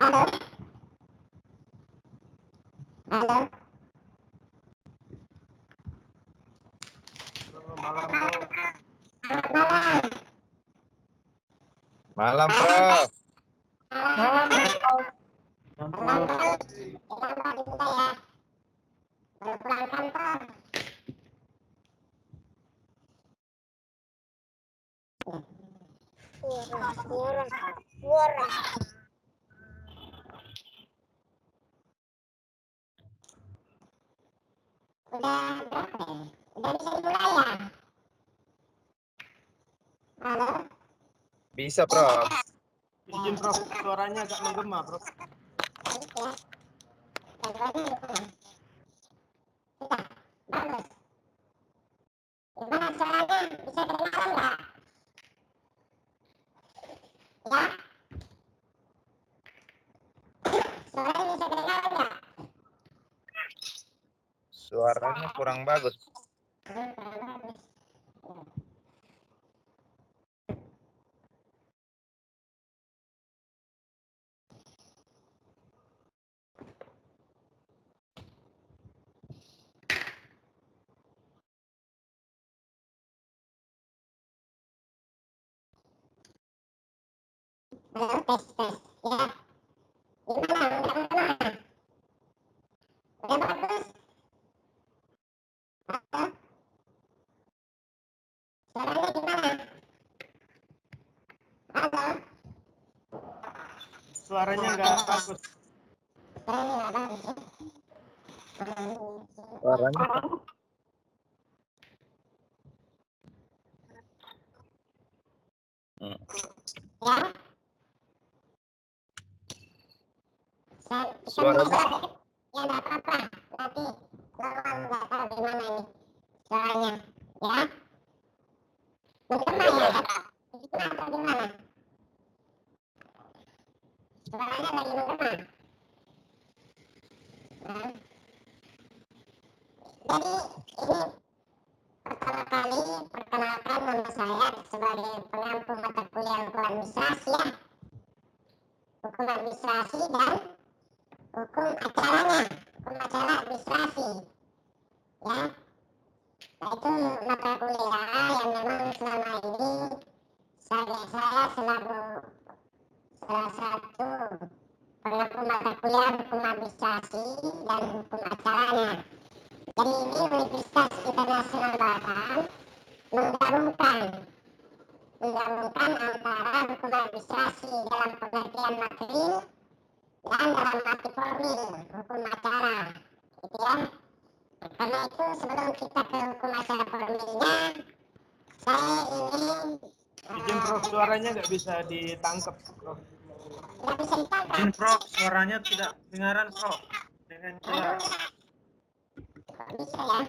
Halo. Halo. Malam. Malam, Prof. Malam, iya, Prof. Malam, iya, Prof. Malam, iya, Prof. bisa, Prof. Izin Prof, suaranya agak menggema, Prof. Bagus. Gimana suaranya? Bisa terdengar enggak? Ya? Suaranya bisa terdengar enggak? Suaranya kurang bagus, ya karena itu sebelum kita ke hukum acara formilnya saya ingin bikin uh, Prof eh, suaranya nggak bisa ditangkap Prof. Nggak bisa ditangkap. Mungkin Prof suaranya tidak dengaran Prof. Dengan suara. bisa ya?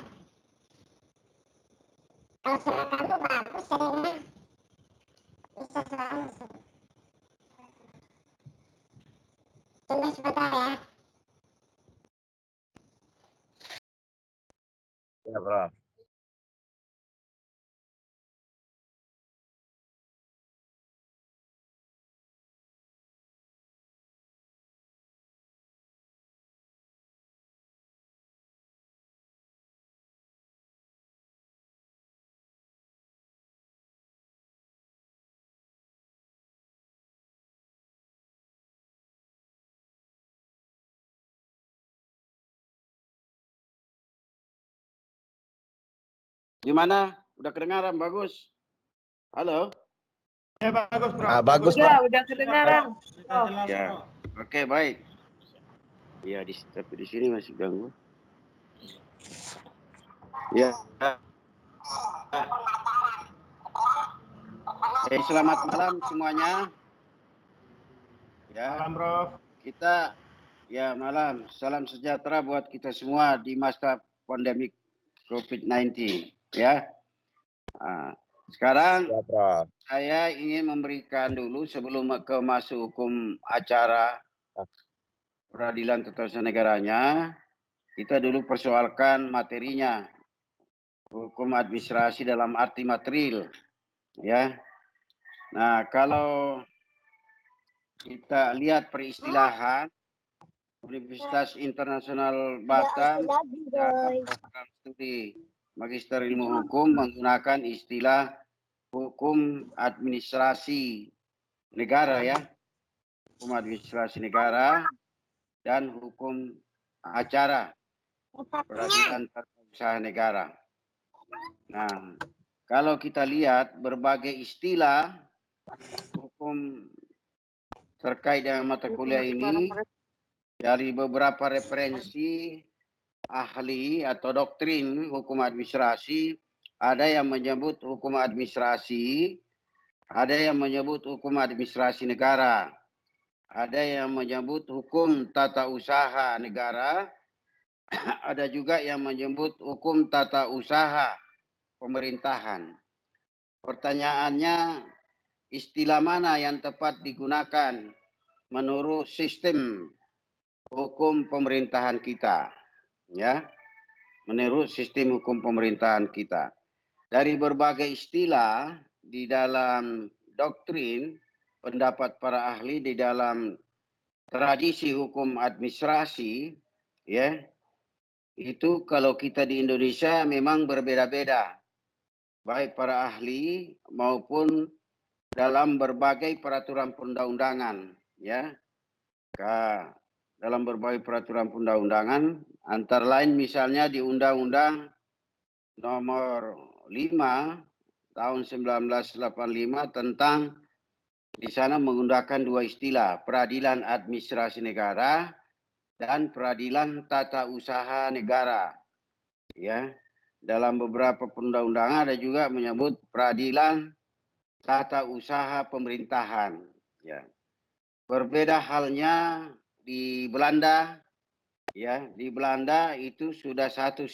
Kalau suara kamu bagus sebenarnya. Bisa suara. Tunggu sebentar ya. Um abraço. Gimana? Udah kedengaran bagus? Halo? Ya, bagus, Bro. Ah, bagus, ya, Bro. Ya, udah kedengaran. Oh. Ya. Oke, okay, baik. Iya, di, tapi di sini masih ganggu. Iya. Hey, eh, selamat malam semuanya. Ya. Malam, Bro. Kita ya malam. Salam sejahtera buat kita semua di masa pandemi COVID-19. Ya. Nah, sekarang ya, saya ingin memberikan dulu sebelum ke masuk hukum acara ya. peradilan negaranya, kita dulu persoalkan materinya. Hukum administrasi dalam arti material. Ya. Nah, kalau kita lihat peristilahan Universitas Internasional ya, Batam ya, studi Magister Ilmu Hukum menggunakan istilah hukum administrasi negara ya. Hukum administrasi negara dan hukum acara peradilan usaha negara. Nah, kalau kita lihat berbagai istilah hukum terkait dengan mata kuliah ini dari beberapa referensi ahli atau doktrin hukum administrasi, ada yang menyebut hukum administrasi, ada yang menyebut hukum administrasi negara, ada yang menyebut hukum tata usaha negara, ada juga yang menyebut hukum tata usaha pemerintahan. Pertanyaannya, istilah mana yang tepat digunakan menurut sistem hukum pemerintahan kita? ya meniru sistem hukum pemerintahan kita. Dari berbagai istilah di dalam doktrin, pendapat para ahli di dalam tradisi hukum administrasi, ya, itu kalau kita di Indonesia memang berbeda-beda. Baik para ahli maupun dalam berbagai peraturan perundang-undangan, ya dalam berbagai peraturan undang-undangan, antara lain misalnya di Undang-Undang Nomor 5 Tahun 1985 tentang di sana menggunakan dua istilah, peradilan administrasi negara dan peradilan tata usaha negara. Ya. Dalam beberapa perundang-undangan ada juga menyebut peradilan tata usaha pemerintahan, ya. Berbeda halnya di Belanda ya di Belanda itu sudah satu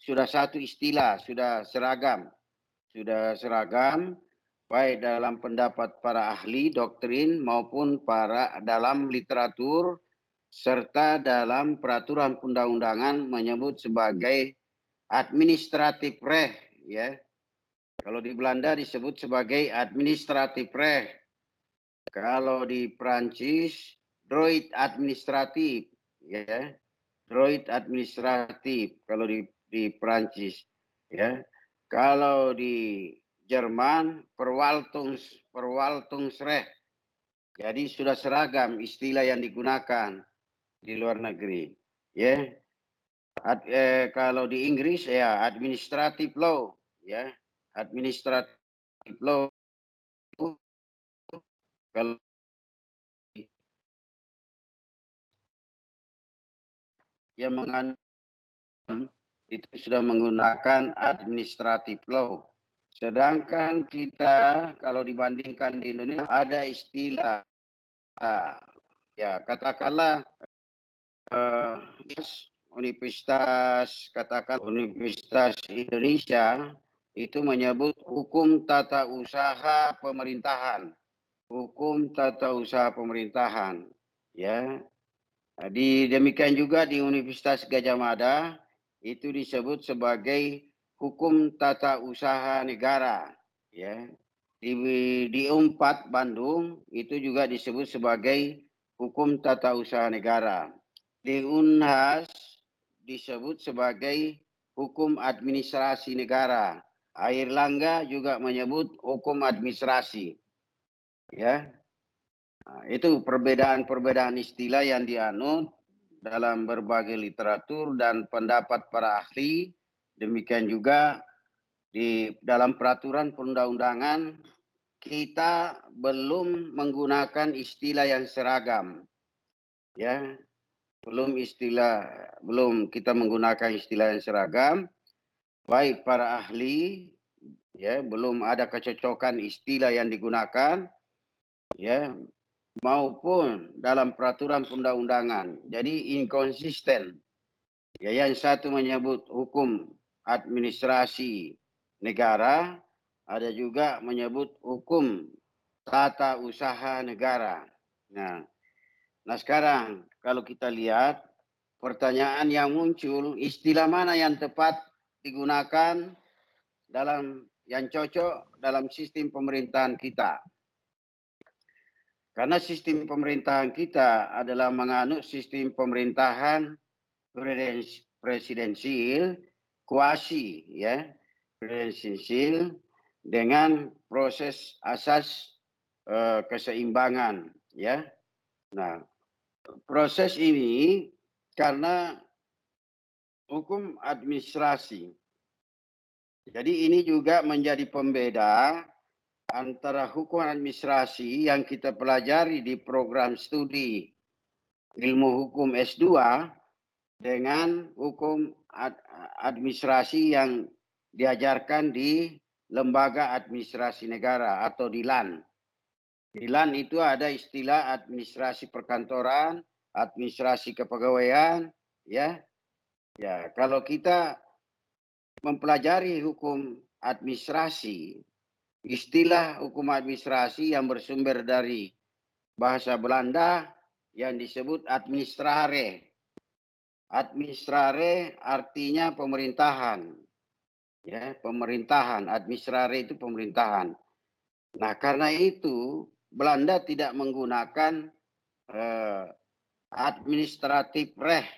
sudah satu istilah sudah seragam sudah seragam baik dalam pendapat para ahli doktrin maupun para dalam literatur serta dalam peraturan undang-undangan menyebut sebagai administratif reh ya kalau di Belanda disebut sebagai administratif reh kalau di Prancis droid administratif ya droid administratif kalau di di Perancis ya kalau di Jerman perwaltungs perwaltungsrecht jadi sudah seragam istilah yang digunakan di luar negeri ya Ad, eh, kalau di Inggris ya administratif law ya administrative law kalau yang mengandung itu sudah menggunakan administratif law. Sedangkan kita kalau dibandingkan di Indonesia ada istilah ya katakanlah uh, universitas katakan Universitas Indonesia itu menyebut hukum tata usaha pemerintahan hukum tata usaha pemerintahan ya Eh, di demikian juga di Universitas Gajah Mada itu disebut sebagai hukum tata usaha negara ya. Di di Umpat Bandung itu juga disebut sebagai hukum tata usaha negara. Di Unhas disebut sebagai hukum administrasi negara. Air Langga juga menyebut hukum administrasi. Ya. Nah, itu perbedaan-perbedaan istilah yang dianut dalam berbagai literatur dan pendapat para ahli. Demikian juga di dalam peraturan perundang-undangan kita belum menggunakan istilah yang seragam. Ya, belum istilah belum kita menggunakan istilah yang seragam. Baik para ahli ya belum ada kecocokan istilah yang digunakan. Ya, maupun dalam peraturan perundang-undangan. Jadi inkonsisten. Ya, yang satu menyebut hukum administrasi negara, ada juga menyebut hukum tata usaha negara. Nah, nah sekarang kalau kita lihat pertanyaan yang muncul, istilah mana yang tepat digunakan dalam yang cocok dalam sistem pemerintahan kita. Karena sistem pemerintahan kita adalah menganut sistem pemerintahan presidensil, kuasi ya, presidensil dengan proses asas uh, keseimbangan ya. Nah, proses ini karena hukum administrasi. Jadi ini juga menjadi pembeda antara hukum administrasi yang kita pelajari di program studi ilmu hukum S2 dengan hukum ad administrasi yang diajarkan di lembaga administrasi negara atau di LAN. Di LAN itu ada istilah administrasi perkantoran, administrasi kepegawaian, ya. Ya, kalau kita mempelajari hukum administrasi istilah hukum administrasi yang bersumber dari bahasa Belanda yang disebut administrare. Administrare artinya pemerintahan. Ya, pemerintahan, administrare itu pemerintahan. Nah, karena itu Belanda tidak menggunakan eh, administratif reh,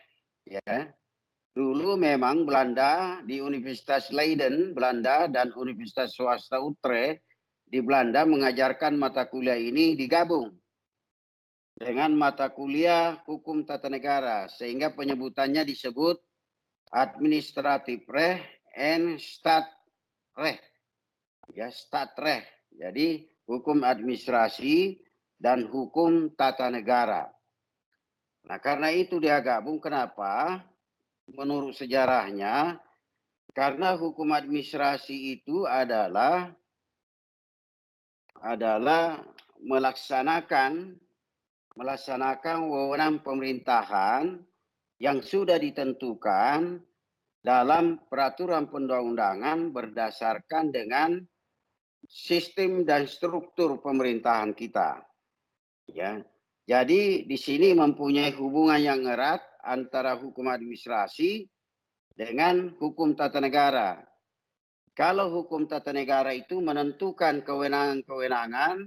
ya. Dulu memang Belanda di Universitas Leiden, Belanda dan Universitas swasta Utrecht di Belanda mengajarkan mata kuliah ini digabung dengan mata kuliah hukum tata negara sehingga penyebutannya disebut administratif reh and stat reh. Ya, stat reh. Jadi hukum administrasi dan hukum tata negara. Nah, karena itu dia gabung kenapa? menurut sejarahnya karena hukum administrasi itu adalah adalah melaksanakan melaksanakan wewenang pemerintahan yang sudah ditentukan dalam peraturan perundang-undangan berdasarkan dengan sistem dan struktur pemerintahan kita. Ya. Jadi di sini mempunyai hubungan yang erat antara hukum administrasi dengan hukum tata negara. Kalau hukum tata negara itu menentukan kewenangan-kewenangan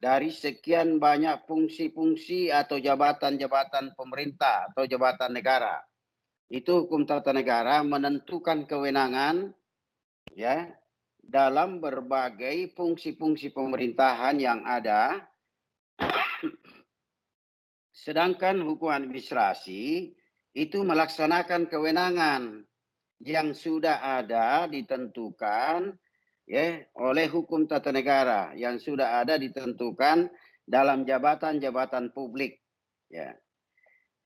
dari sekian banyak fungsi-fungsi atau jabatan-jabatan pemerintah atau jabatan negara. Itu hukum tata negara menentukan kewenangan ya dalam berbagai fungsi-fungsi pemerintahan yang ada Sedangkan hukum administrasi itu melaksanakan kewenangan yang sudah ada ditentukan ya oleh hukum tata negara yang sudah ada ditentukan dalam jabatan-jabatan publik ya.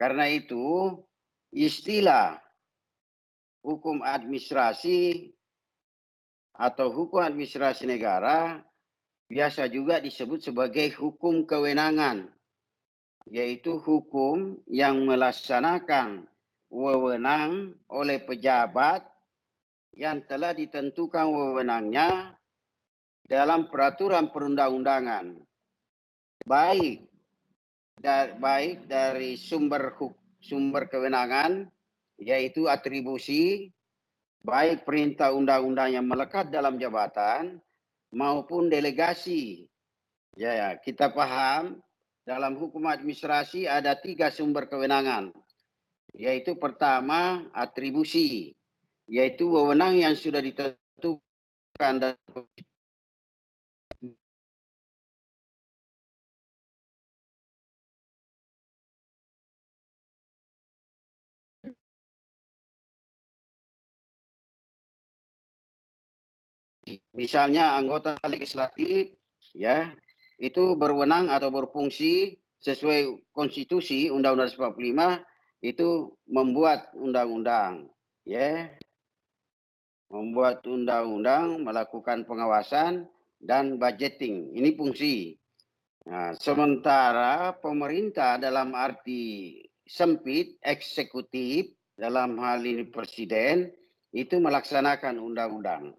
Karena itu istilah hukum administrasi atau hukum administrasi negara biasa juga disebut sebagai hukum kewenangan yaitu hukum yang melaksanakan wewenang oleh pejabat yang telah ditentukan wewenangnya dalam peraturan perundang-undangan baik da, baik dari sumber sumber kewenangan yaitu atribusi baik perintah undang-undang yang melekat dalam jabatan maupun delegasi ya, ya kita paham dalam hukum administrasi ada tiga sumber kewenangan, yaitu pertama atribusi, yaitu wewenang yang sudah ditentukan dan misalnya anggota legislatif ya itu berwenang atau berfungsi sesuai konstitusi Undang-Undang 45 itu membuat undang-undang, ya. Membuat undang-undang, melakukan pengawasan dan budgeting. Ini fungsi. Nah, sementara pemerintah dalam arti sempit eksekutif dalam hal ini presiden itu melaksanakan undang-undang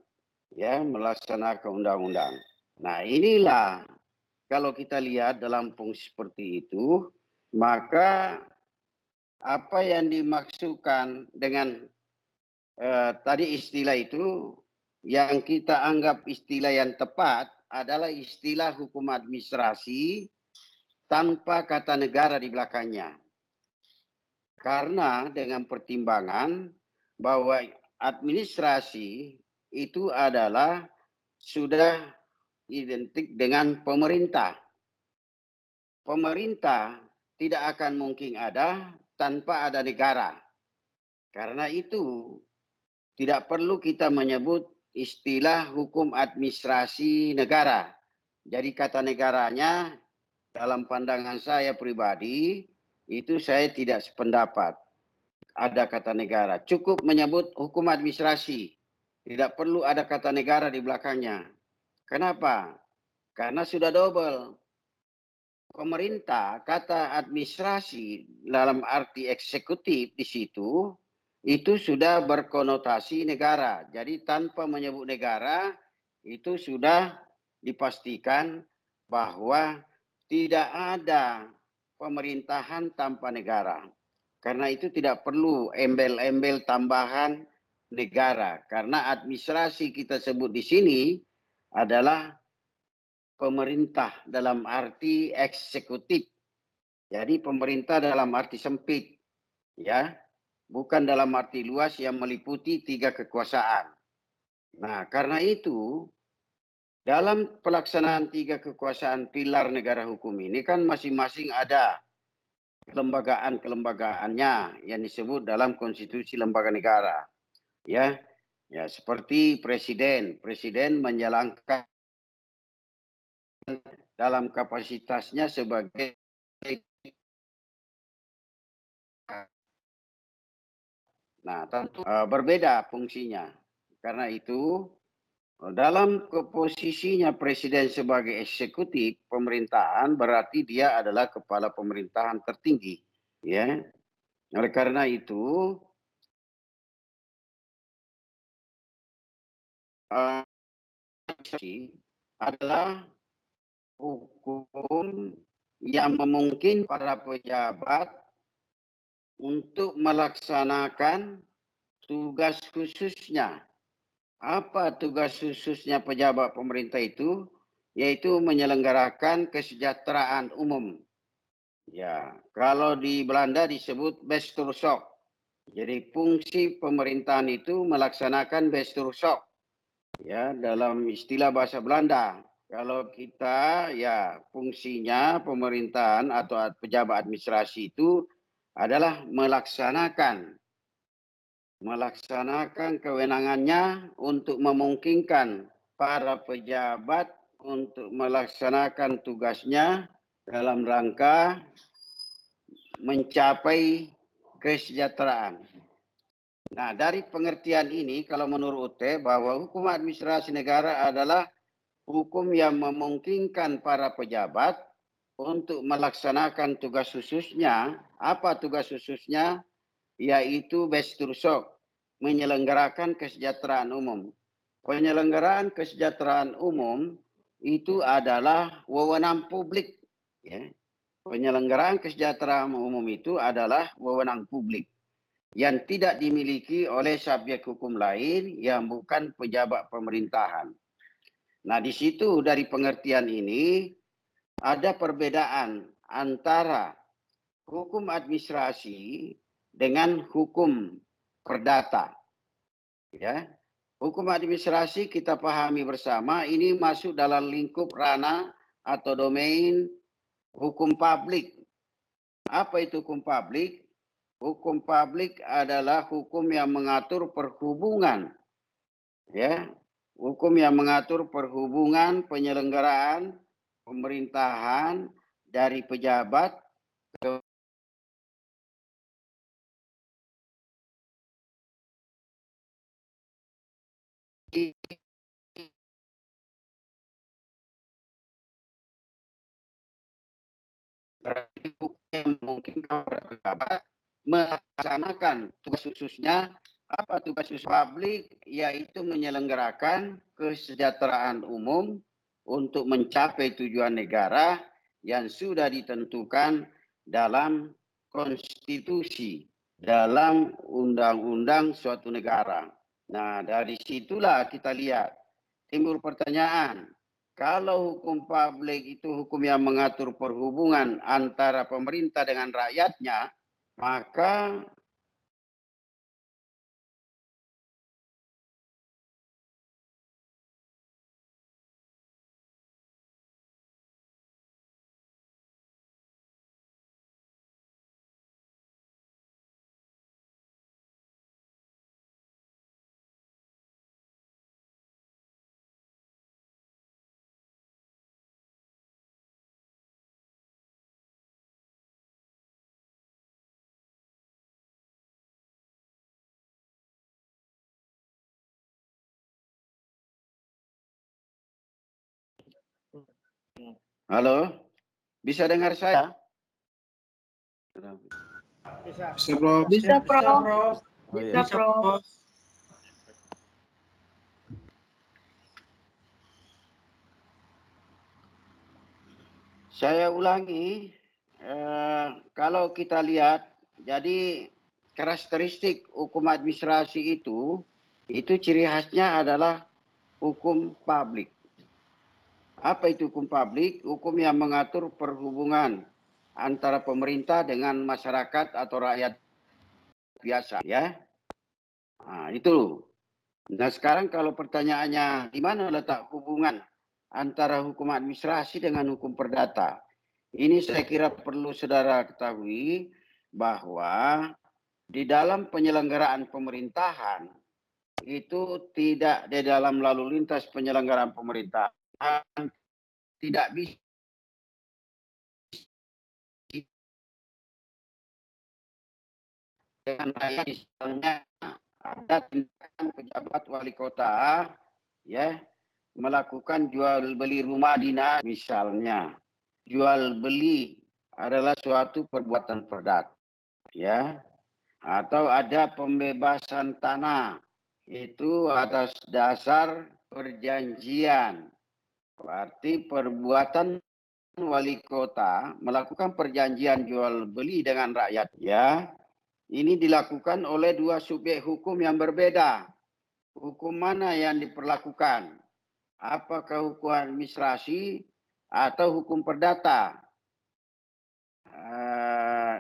ya melaksanakan undang-undang. Nah, inilah kalau kita lihat dalam fungsi seperti itu maka apa yang dimaksudkan dengan eh, tadi istilah itu yang kita anggap istilah yang tepat adalah istilah hukum administrasi tanpa kata negara di belakangnya. Karena dengan pertimbangan bahwa administrasi itu adalah sudah identik dengan pemerintah. Pemerintah tidak akan mungkin ada tanpa ada negara. Karena itu tidak perlu kita menyebut istilah hukum administrasi negara. Jadi kata negaranya dalam pandangan saya pribadi itu saya tidak sependapat. Ada kata negara, cukup menyebut hukum administrasi. Tidak perlu ada kata negara di belakangnya. Kenapa? Karena sudah double. Pemerintah, kata administrasi dalam arti eksekutif di situ, itu sudah berkonotasi negara. Jadi tanpa menyebut negara, itu sudah dipastikan bahwa tidak ada pemerintahan tanpa negara. Karena itu tidak perlu embel-embel tambahan negara. Karena administrasi kita sebut di sini adalah pemerintah dalam arti eksekutif. Jadi pemerintah dalam arti sempit, ya, bukan dalam arti luas yang meliputi tiga kekuasaan. Nah, karena itu dalam pelaksanaan tiga kekuasaan pilar negara hukum ini kan masing-masing ada kelembagaan-kelembagaannya yang disebut dalam konstitusi lembaga negara. Ya, Ya, seperti presiden, presiden menjalankan dalam kapasitasnya sebagai Nah, tentu eh, berbeda fungsinya. Karena itu dalam posisinya presiden sebagai eksekutif pemerintahan berarti dia adalah kepala pemerintahan tertinggi, ya. Oleh karena itu uh, adalah hukum yang memungkinkan para pejabat untuk melaksanakan tugas khususnya. Apa tugas khususnya pejabat pemerintah itu? Yaitu menyelenggarakan kesejahteraan umum. Ya, kalau di Belanda disebut bestursok. Jadi fungsi pemerintahan itu melaksanakan bestursok ya dalam istilah bahasa Belanda kalau kita ya fungsinya pemerintahan atau pejabat administrasi itu adalah melaksanakan melaksanakan kewenangannya untuk memungkinkan para pejabat untuk melaksanakan tugasnya dalam rangka mencapai kesejahteraan. Nah, dari pengertian ini, kalau menurut UT, bahwa hukum administrasi negara adalah hukum yang memungkinkan para pejabat untuk melaksanakan tugas khususnya. Apa tugas khususnya? Yaitu bestursok, menyelenggarakan kesejahteraan umum. Penyelenggaraan kesejahteraan umum itu adalah wewenang publik. Ya. Penyelenggaraan kesejahteraan umum itu adalah wewenang publik yang tidak dimiliki oleh subjek hukum lain yang bukan pejabat pemerintahan. Nah, di situ dari pengertian ini ada perbedaan antara hukum administrasi dengan hukum perdata. Ya. Hukum administrasi kita pahami bersama ini masuk dalam lingkup ranah atau domain hukum publik. Apa itu hukum publik? Hukum publik adalah hukum yang mengatur perhubungan. Ya, hukum yang mengatur perhubungan penyelenggaraan pemerintahan dari pejabat ke mungkin kalau pejabat melaksanakan tugas khususnya apa tugas khusus publik yaitu menyelenggarakan kesejahteraan umum untuk mencapai tujuan negara yang sudah ditentukan dalam konstitusi dalam undang-undang suatu negara. Nah, dari situlah kita lihat timbul pertanyaan, kalau hukum publik itu hukum yang mengatur perhubungan antara pemerintah dengan rakyatnya, maka Halo, bisa dengar saya? Bisa, bisa bro. Bisa, bro. Bisa, bro. Oh, iya. Saya ulangi, eh, kalau kita lihat, jadi karakteristik hukum administrasi itu, itu ciri khasnya adalah hukum publik. Apa itu hukum publik? Hukum yang mengatur perhubungan antara pemerintah dengan masyarakat atau rakyat biasa ya. Nah, itu. Nah sekarang kalau pertanyaannya di mana letak hubungan antara hukum administrasi dengan hukum perdata? Ini saya kira perlu saudara ketahui bahwa di dalam penyelenggaraan pemerintahan itu tidak di dalam lalu lintas penyelenggaraan pemerintah tidak bisa dengan lain misalnya ada tindakan pejabat wali kota ya melakukan jual beli rumah dinas misalnya jual beli adalah suatu perbuatan perdata ya atau ada pembebasan tanah itu atas dasar perjanjian Berarti perbuatan wali kota melakukan perjanjian jual beli dengan rakyat ya ini dilakukan oleh dua subjek hukum yang berbeda. Hukum mana yang diperlakukan? Apakah hukum administrasi atau hukum perdata? Uh,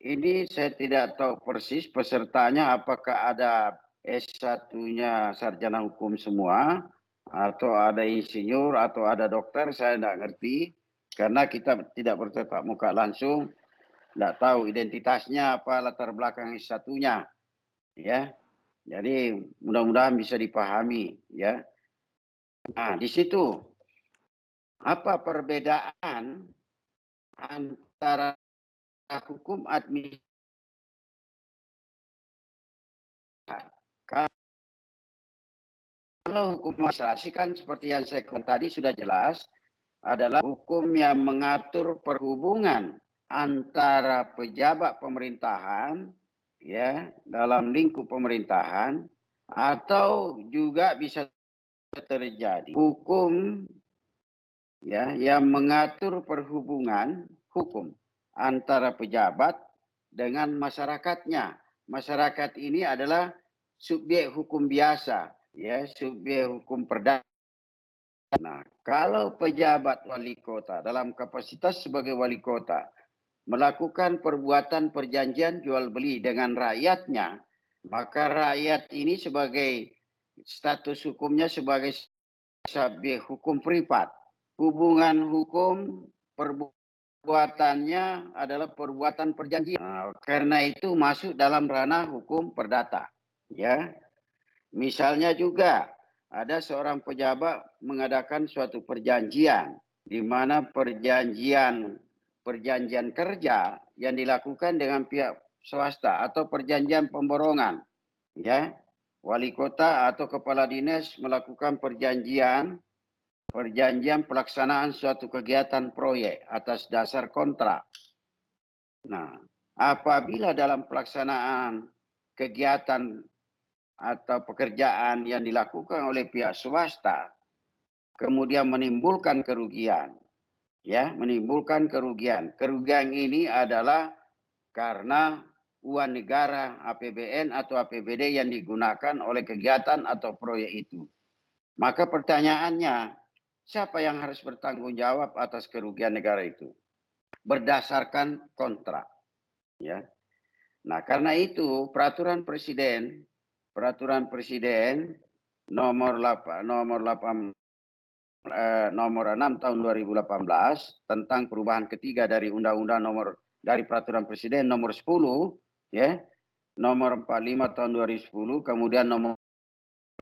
ini saya tidak tahu persis pesertanya apakah ada S1-nya sarjana hukum semua atau ada insinyur atau ada dokter saya tidak ngerti karena kita tidak bertatap muka langsung tidak tahu identitasnya apa latar belakang satunya ya jadi mudah-mudahan bisa dipahami ya nah di situ apa perbedaan antara hukum administrasi kalau hukum administrasi kan seperti yang saya katakan tadi sudah jelas adalah hukum yang mengatur perhubungan antara pejabat pemerintahan ya dalam lingkup pemerintahan atau juga bisa terjadi hukum ya yang mengatur perhubungan hukum antara pejabat dengan masyarakatnya. Masyarakat ini adalah subjek hukum biasa ya subyek hukum perdata. Nah, kalau pejabat wali kota dalam kapasitas sebagai wali kota melakukan perbuatan perjanjian jual beli dengan rakyatnya, maka rakyat ini sebagai status hukumnya sebagai subjek hukum privat. Hubungan hukum perbuatannya adalah perbuatan perjanjian. Nah, karena itu masuk dalam ranah hukum perdata. Ya, Misalnya juga ada seorang pejabat mengadakan suatu perjanjian di mana perjanjian perjanjian kerja yang dilakukan dengan pihak swasta atau perjanjian pemborongan ya wali kota atau kepala dinas melakukan perjanjian perjanjian pelaksanaan suatu kegiatan proyek atas dasar kontrak nah apabila dalam pelaksanaan kegiatan atau pekerjaan yang dilakukan oleh pihak swasta kemudian menimbulkan kerugian ya menimbulkan kerugian kerugian ini adalah karena uang negara APBN atau APBD yang digunakan oleh kegiatan atau proyek itu maka pertanyaannya siapa yang harus bertanggung jawab atas kerugian negara itu berdasarkan kontrak ya nah karena itu peraturan presiden Peraturan Presiden nomor 8 nomor 8 eh, nomor 6 tahun 2018 tentang perubahan ketiga dari undang-undang nomor dari peraturan presiden nomor 10 ya nomor 45 tahun 2010 kemudian nomor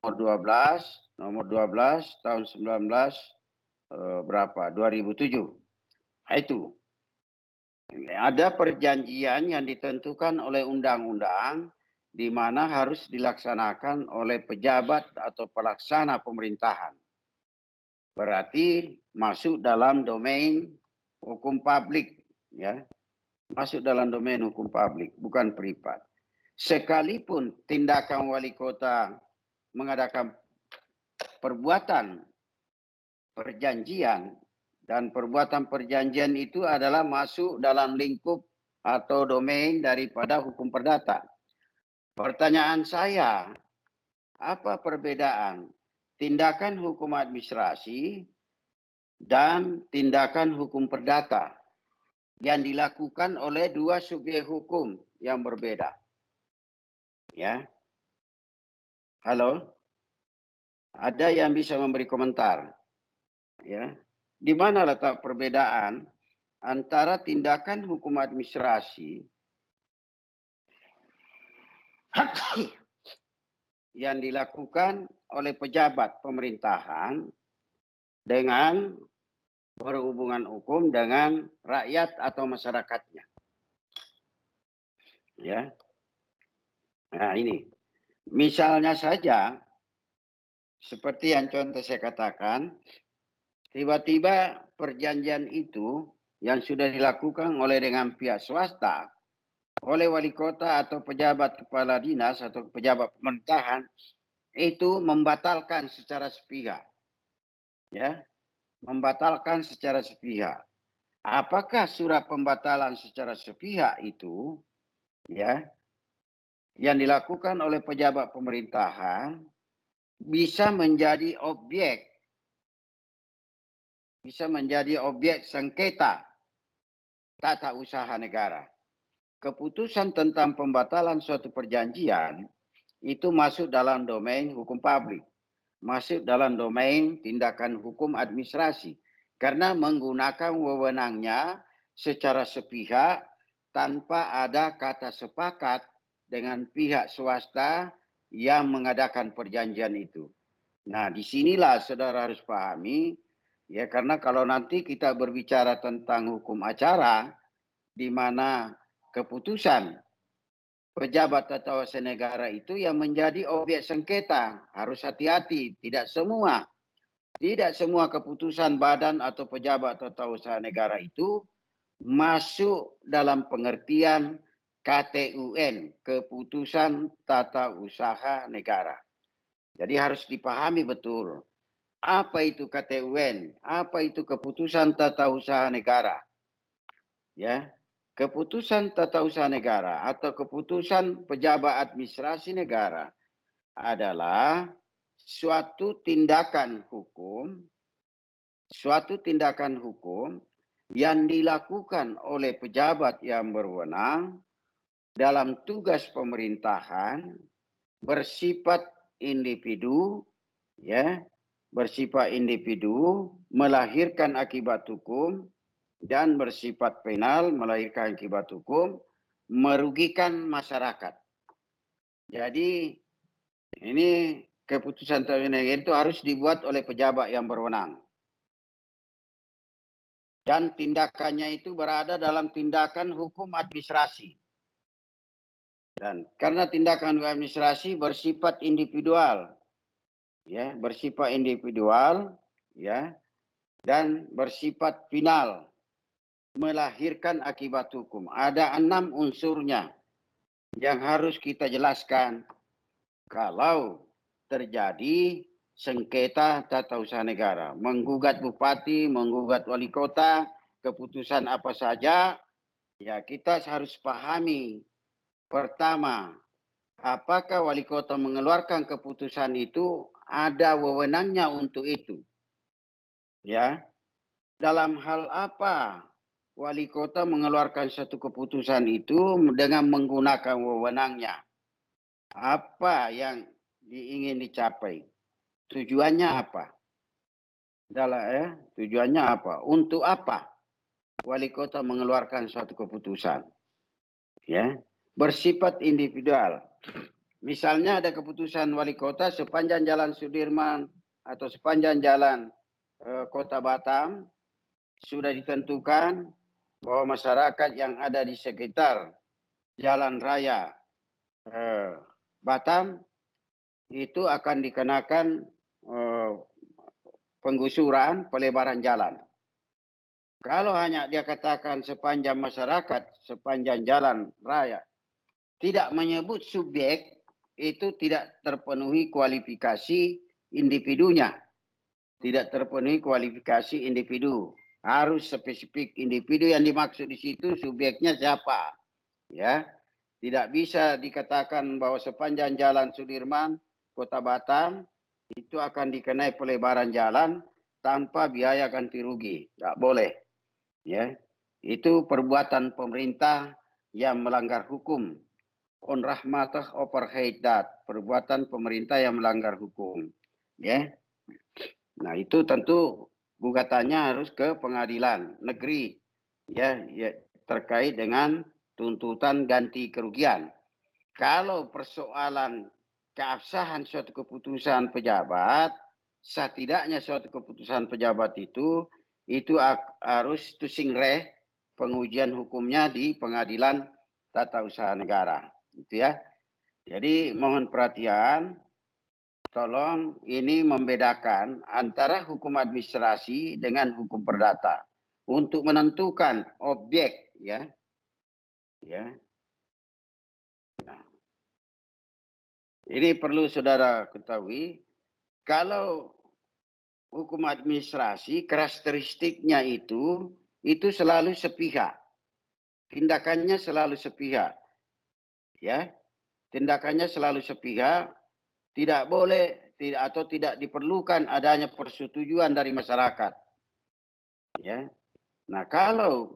nomor 12 nomor 12 tahun 19 eh, berapa 2007 nah, itu ada perjanjian yang ditentukan oleh undang-undang di mana harus dilaksanakan oleh pejabat atau pelaksana pemerintahan. Berarti masuk dalam domain hukum publik ya. Masuk dalam domain hukum publik, bukan privat. Sekalipun tindakan wali kota mengadakan perbuatan perjanjian dan perbuatan perjanjian itu adalah masuk dalam lingkup atau domain daripada hukum perdata Pertanyaan saya, apa perbedaan tindakan hukum administrasi dan tindakan hukum perdata yang dilakukan oleh dua subjek hukum yang berbeda? Ya. Halo? Ada yang bisa memberi komentar? Ya. Di mana letak perbedaan antara tindakan hukum administrasi yang dilakukan oleh pejabat pemerintahan dengan berhubungan hukum dengan rakyat atau masyarakatnya. Ya. Nah, ini. Misalnya saja seperti yang contoh saya katakan, tiba-tiba perjanjian itu yang sudah dilakukan oleh dengan pihak swasta oleh wali kota atau pejabat kepala dinas atau pejabat pemerintahan itu membatalkan secara sepihak. Ya, membatalkan secara sepihak. Apakah surat pembatalan secara sepihak itu ya yang dilakukan oleh pejabat pemerintahan bisa menjadi objek bisa menjadi objek sengketa tata usaha negara keputusan tentang pembatalan suatu perjanjian itu masuk dalam domain hukum publik, masuk dalam domain tindakan hukum administrasi karena menggunakan wewenangnya secara sepihak tanpa ada kata sepakat dengan pihak swasta yang mengadakan perjanjian itu. Nah, disinilah saudara harus pahami ya karena kalau nanti kita berbicara tentang hukum acara di mana keputusan pejabat atau senegara itu yang menjadi objek sengketa. Harus hati-hati, tidak semua. Tidak semua keputusan badan atau pejabat atau usaha negara itu masuk dalam pengertian KTUN, keputusan tata usaha negara. Jadi harus dipahami betul apa itu KTUN, apa itu keputusan tata usaha negara. Ya, keputusan tata usaha negara atau keputusan pejabat administrasi negara adalah suatu tindakan hukum suatu tindakan hukum yang dilakukan oleh pejabat yang berwenang dalam tugas pemerintahan bersifat individu ya bersifat individu melahirkan akibat hukum dan bersifat penal melahirkan akibat hukum merugikan masyarakat. Jadi ini keputusan terkait itu harus dibuat oleh pejabat yang berwenang. Dan tindakannya itu berada dalam tindakan hukum administrasi. Dan karena tindakan administrasi bersifat individual, ya bersifat individual, ya dan bersifat final melahirkan akibat hukum. Ada enam unsurnya yang harus kita jelaskan kalau terjadi sengketa tata usaha negara. Menggugat bupati, menggugat wali kota, keputusan apa saja, ya kita harus pahami. Pertama, apakah wali kota mengeluarkan keputusan itu ada wewenangnya untuk itu? Ya. Dalam hal apa wali kota mengeluarkan satu keputusan itu dengan menggunakan wewenangnya. Apa yang diingin dicapai? Tujuannya apa? Dalam ya, tujuannya apa? Untuk apa? Wali kota mengeluarkan suatu keputusan. Ya, bersifat individual. Misalnya ada keputusan wali kota sepanjang jalan Sudirman atau sepanjang jalan e, Kota Batam sudah ditentukan bahwa masyarakat yang ada di sekitar jalan raya eh, Batam itu akan dikenakan eh, penggusuran pelebaran jalan. Kalau hanya dia katakan sepanjang masyarakat, sepanjang jalan raya, tidak menyebut subjek, itu tidak terpenuhi kualifikasi individunya. Tidak terpenuhi kualifikasi individu harus spesifik individu yang dimaksud di situ subjeknya siapa ya tidak bisa dikatakan bahwa sepanjang jalan Sudirman Kota Batam itu akan dikenai pelebaran jalan tanpa biaya ganti rugi tidak boleh ya itu perbuatan pemerintah yang melanggar hukum on rahmatah operhaidat perbuatan pemerintah yang melanggar hukum ya nah itu tentu gugatannya harus ke pengadilan negeri ya, ya terkait dengan tuntutan ganti kerugian. Kalau persoalan keabsahan suatu keputusan pejabat, setidaknya suatu keputusan pejabat itu itu harus tusingre singreh pengujian hukumnya di pengadilan tata usaha negara, gitu ya. Jadi mohon perhatian tolong ini membedakan antara hukum administrasi dengan hukum perdata untuk menentukan objek ya ya nah. ini perlu saudara ketahui kalau hukum administrasi karakteristiknya itu itu selalu sepihak tindakannya selalu sepihak ya tindakannya selalu sepihak tidak boleh tidak atau tidak diperlukan adanya persetujuan dari masyarakat. Ya. Nah, kalau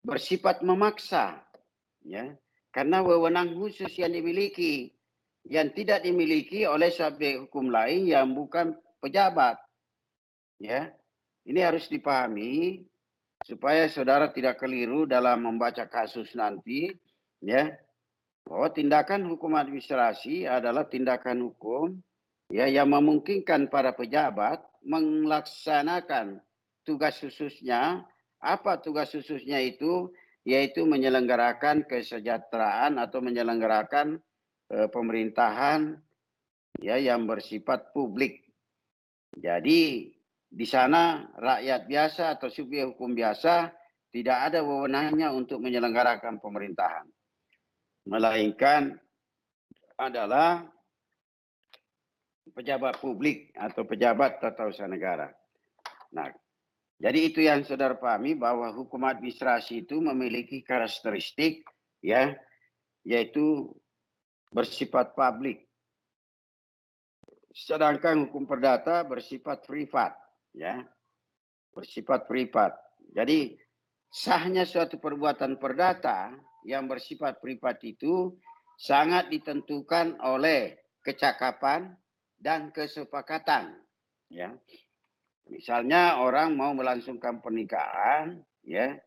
bersifat memaksa ya, karena wewenang khusus yang dimiliki yang tidak dimiliki oleh subjek hukum lain yang bukan pejabat. Ya. Ini harus dipahami supaya saudara tidak keliru dalam membaca kasus nanti, ya bahwa tindakan hukum administrasi adalah tindakan hukum ya yang memungkinkan para pejabat melaksanakan tugas khususnya. Apa tugas khususnya itu? Yaitu menyelenggarakan kesejahteraan atau menyelenggarakan e, pemerintahan ya yang bersifat publik. Jadi di sana rakyat biasa atau subyek hukum biasa tidak ada wewenangnya untuk menyelenggarakan pemerintahan melainkan adalah pejabat publik atau pejabat tata usaha negara. Nah, jadi itu yang saudara pahami bahwa hukum administrasi itu memiliki karakteristik ya yaitu bersifat publik. Sedangkan hukum perdata bersifat privat ya. Bersifat privat. Jadi sahnya suatu perbuatan perdata yang bersifat privat itu sangat ditentukan oleh kecakapan dan kesepakatan ya misalnya orang mau melangsungkan pernikahan ya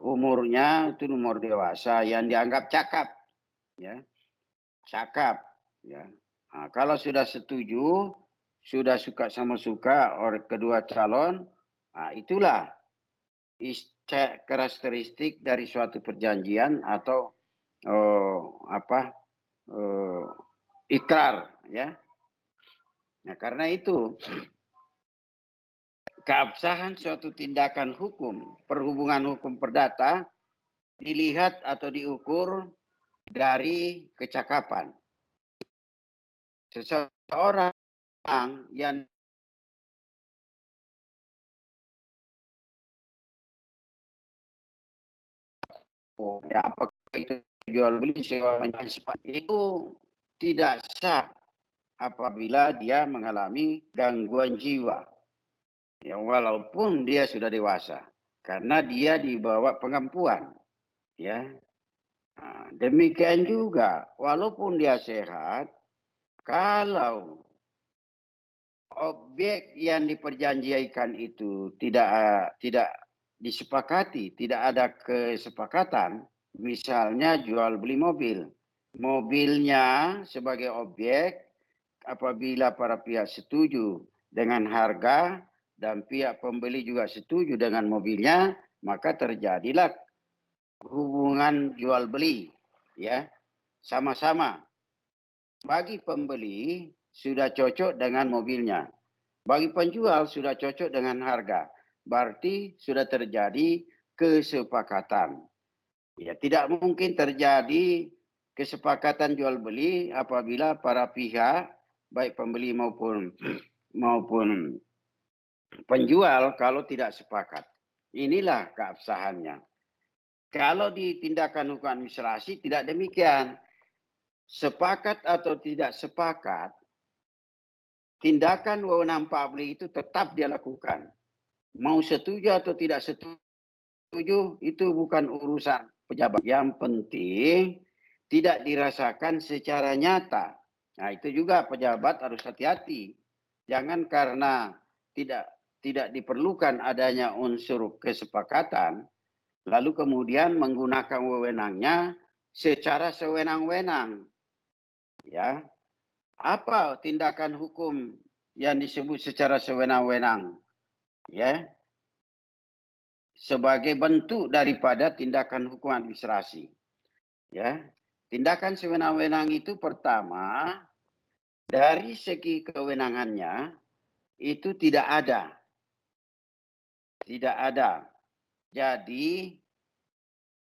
umurnya itu nomor dewasa yang dianggap cakap ya cakap ya nah, kalau sudah setuju sudah suka sama suka orang kedua calon nah itulah ist karakteristik dari suatu perjanjian atau uh, apa uh, ikrar ya nah karena itu keabsahan suatu tindakan hukum perhubungan hukum perdata dilihat atau diukur dari kecakapan seseorang yang ya apakah itu jual beli sewa menyewa itu tidak sah apabila dia mengalami gangguan jiwa. Ya walaupun dia sudah dewasa karena dia dibawa pengampuan. Ya. Nah, demikian juga walaupun dia sehat kalau objek yang diperjanjikan itu tidak tidak disepakati, tidak ada kesepakatan, misalnya jual beli mobil. Mobilnya sebagai objek apabila para pihak setuju dengan harga dan pihak pembeli juga setuju dengan mobilnya, maka terjadilah hubungan jual beli ya. Sama-sama. Bagi pembeli sudah cocok dengan mobilnya. Bagi penjual sudah cocok dengan harga berarti sudah terjadi kesepakatan. Ya, tidak mungkin terjadi kesepakatan jual beli apabila para pihak baik pembeli maupun maupun penjual kalau tidak sepakat. Inilah keabsahannya. Kalau di tindakan hukum administrasi tidak demikian. Sepakat atau tidak sepakat, tindakan wewenang publik itu tetap dia lakukan. Mau setuju atau tidak setuju itu bukan urusan pejabat. Yang penting tidak dirasakan secara nyata. Nah, itu juga pejabat harus hati-hati. Jangan karena tidak tidak diperlukan adanya unsur kesepakatan lalu kemudian menggunakan wewenangnya secara sewenang-wenang. Ya. Apa tindakan hukum yang disebut secara sewenang-wenang? ya sebagai bentuk daripada tindakan hukum administrasi. Ya, tindakan sewenang-wenang itu pertama dari segi kewenangannya itu tidak ada. Tidak ada. Jadi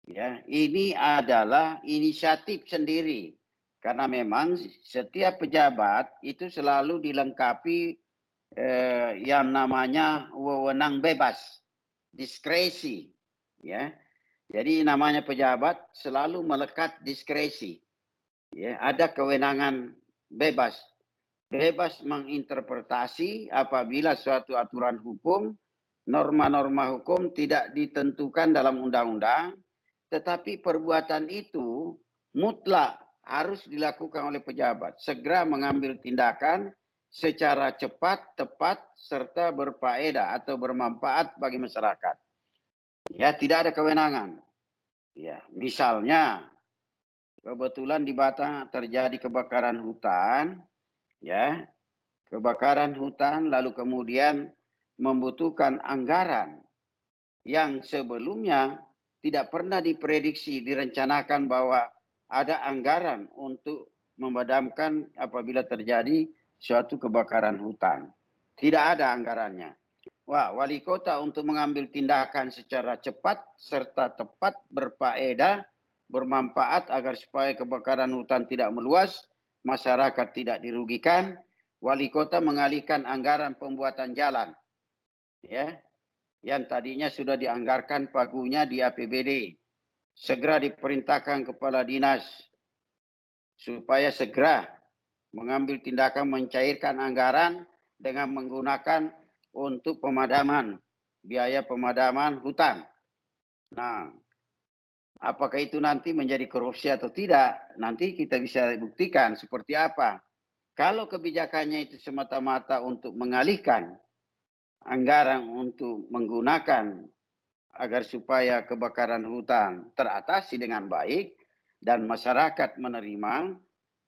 ya, ini adalah inisiatif sendiri karena memang setiap pejabat itu selalu dilengkapi eh, yang namanya wewenang bebas, diskresi, ya. Jadi namanya pejabat selalu melekat diskresi. Ya, ada kewenangan bebas. Bebas menginterpretasi apabila suatu aturan hukum, norma-norma hukum tidak ditentukan dalam undang-undang, tetapi perbuatan itu mutlak harus dilakukan oleh pejabat. Segera mengambil tindakan secara cepat, tepat, serta berfaedah atau bermanfaat bagi masyarakat. Ya, tidak ada kewenangan. Ya, misalnya kebetulan di Batang terjadi kebakaran hutan, ya, kebakaran hutan lalu kemudian membutuhkan anggaran yang sebelumnya tidak pernah diprediksi, direncanakan bahwa ada anggaran untuk memadamkan apabila terjadi suatu kebakaran hutan. Tidak ada anggarannya. Wah, wali kota untuk mengambil tindakan secara cepat serta tepat berfaedah, bermanfaat agar supaya kebakaran hutan tidak meluas, masyarakat tidak dirugikan, wali kota mengalihkan anggaran pembuatan jalan. Ya, yang tadinya sudah dianggarkan pagunya di APBD. Segera diperintahkan kepala dinas supaya segera mengambil tindakan mencairkan anggaran dengan menggunakan untuk pemadaman, biaya pemadaman hutan. Nah, apakah itu nanti menjadi korupsi atau tidak? Nanti kita bisa buktikan seperti apa. Kalau kebijakannya itu semata-mata untuk mengalihkan anggaran untuk menggunakan agar supaya kebakaran hutan teratasi dengan baik dan masyarakat menerima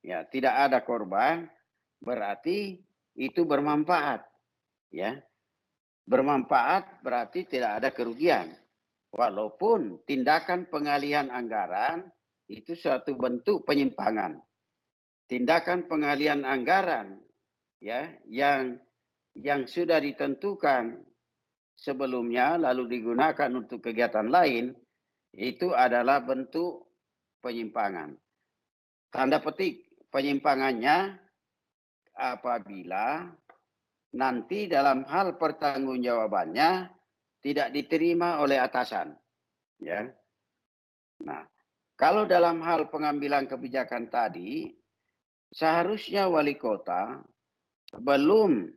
ya tidak ada korban berarti itu bermanfaat ya bermanfaat berarti tidak ada kerugian walaupun tindakan pengalihan anggaran itu suatu bentuk penyimpangan tindakan pengalihan anggaran ya yang yang sudah ditentukan sebelumnya lalu digunakan untuk kegiatan lain itu adalah bentuk penyimpangan. Tanda petik penyimpangannya apabila nanti dalam hal pertanggungjawabannya tidak diterima oleh atasan. Ya. Nah, kalau dalam hal pengambilan kebijakan tadi, seharusnya wali kota belum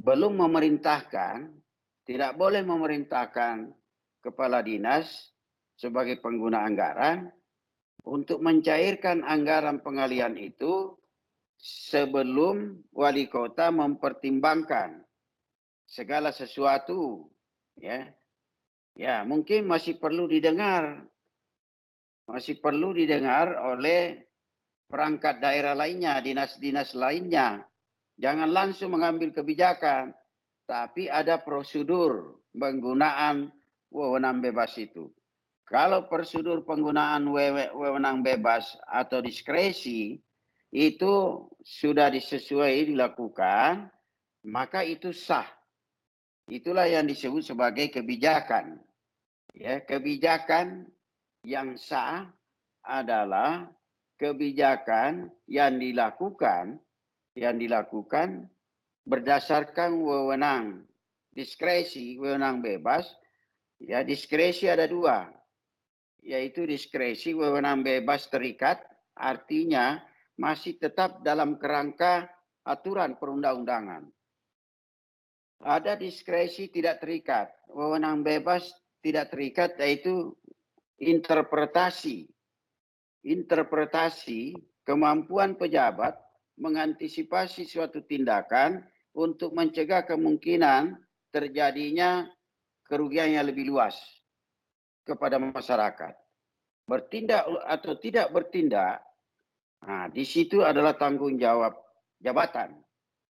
belum memerintahkan, tidak boleh memerintahkan kepala dinas sebagai pengguna anggaran untuk mencairkan anggaran pengalian itu sebelum wali kota mempertimbangkan segala sesuatu ya ya mungkin masih perlu didengar masih perlu didengar oleh perangkat daerah lainnya dinas-dinas lainnya jangan langsung mengambil kebijakan tapi ada prosedur penggunaan wewenang bebas itu kalau prosedur penggunaan wewenang bebas atau diskresi itu sudah disesuai dilakukan, maka itu sah. Itulah yang disebut sebagai kebijakan. Ya, kebijakan yang sah adalah kebijakan yang dilakukan yang dilakukan berdasarkan wewenang diskresi wewenang bebas ya diskresi ada dua yaitu diskresi wewenang bebas terikat artinya masih tetap dalam kerangka aturan perundang-undangan. Ada diskresi tidak terikat, wewenang bebas tidak terikat yaitu interpretasi. Interpretasi kemampuan pejabat mengantisipasi suatu tindakan untuk mencegah kemungkinan terjadinya kerugian yang lebih luas kepada masyarakat. Bertindak atau tidak bertindak, nah, di situ adalah tanggung jawab jabatan.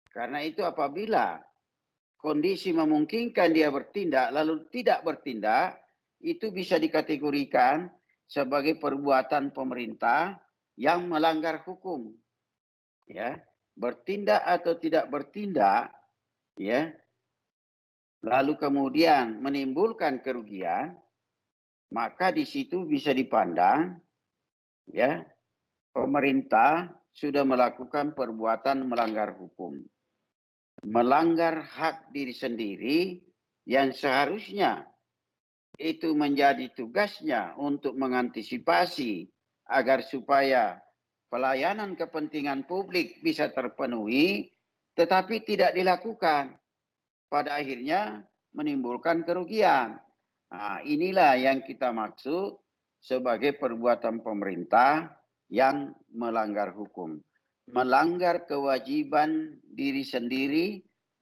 Karena itu apabila kondisi memungkinkan dia bertindak lalu tidak bertindak, itu bisa dikategorikan sebagai perbuatan pemerintah yang melanggar hukum. Ya, bertindak atau tidak bertindak, ya, lalu kemudian menimbulkan kerugian, maka di situ bisa dipandang ya pemerintah sudah melakukan perbuatan melanggar hukum. Melanggar hak diri sendiri yang seharusnya itu menjadi tugasnya untuk mengantisipasi agar supaya pelayanan kepentingan publik bisa terpenuhi tetapi tidak dilakukan. Pada akhirnya menimbulkan kerugian. Nah, inilah yang kita maksud sebagai perbuatan pemerintah yang melanggar hukum, melanggar kewajiban diri sendiri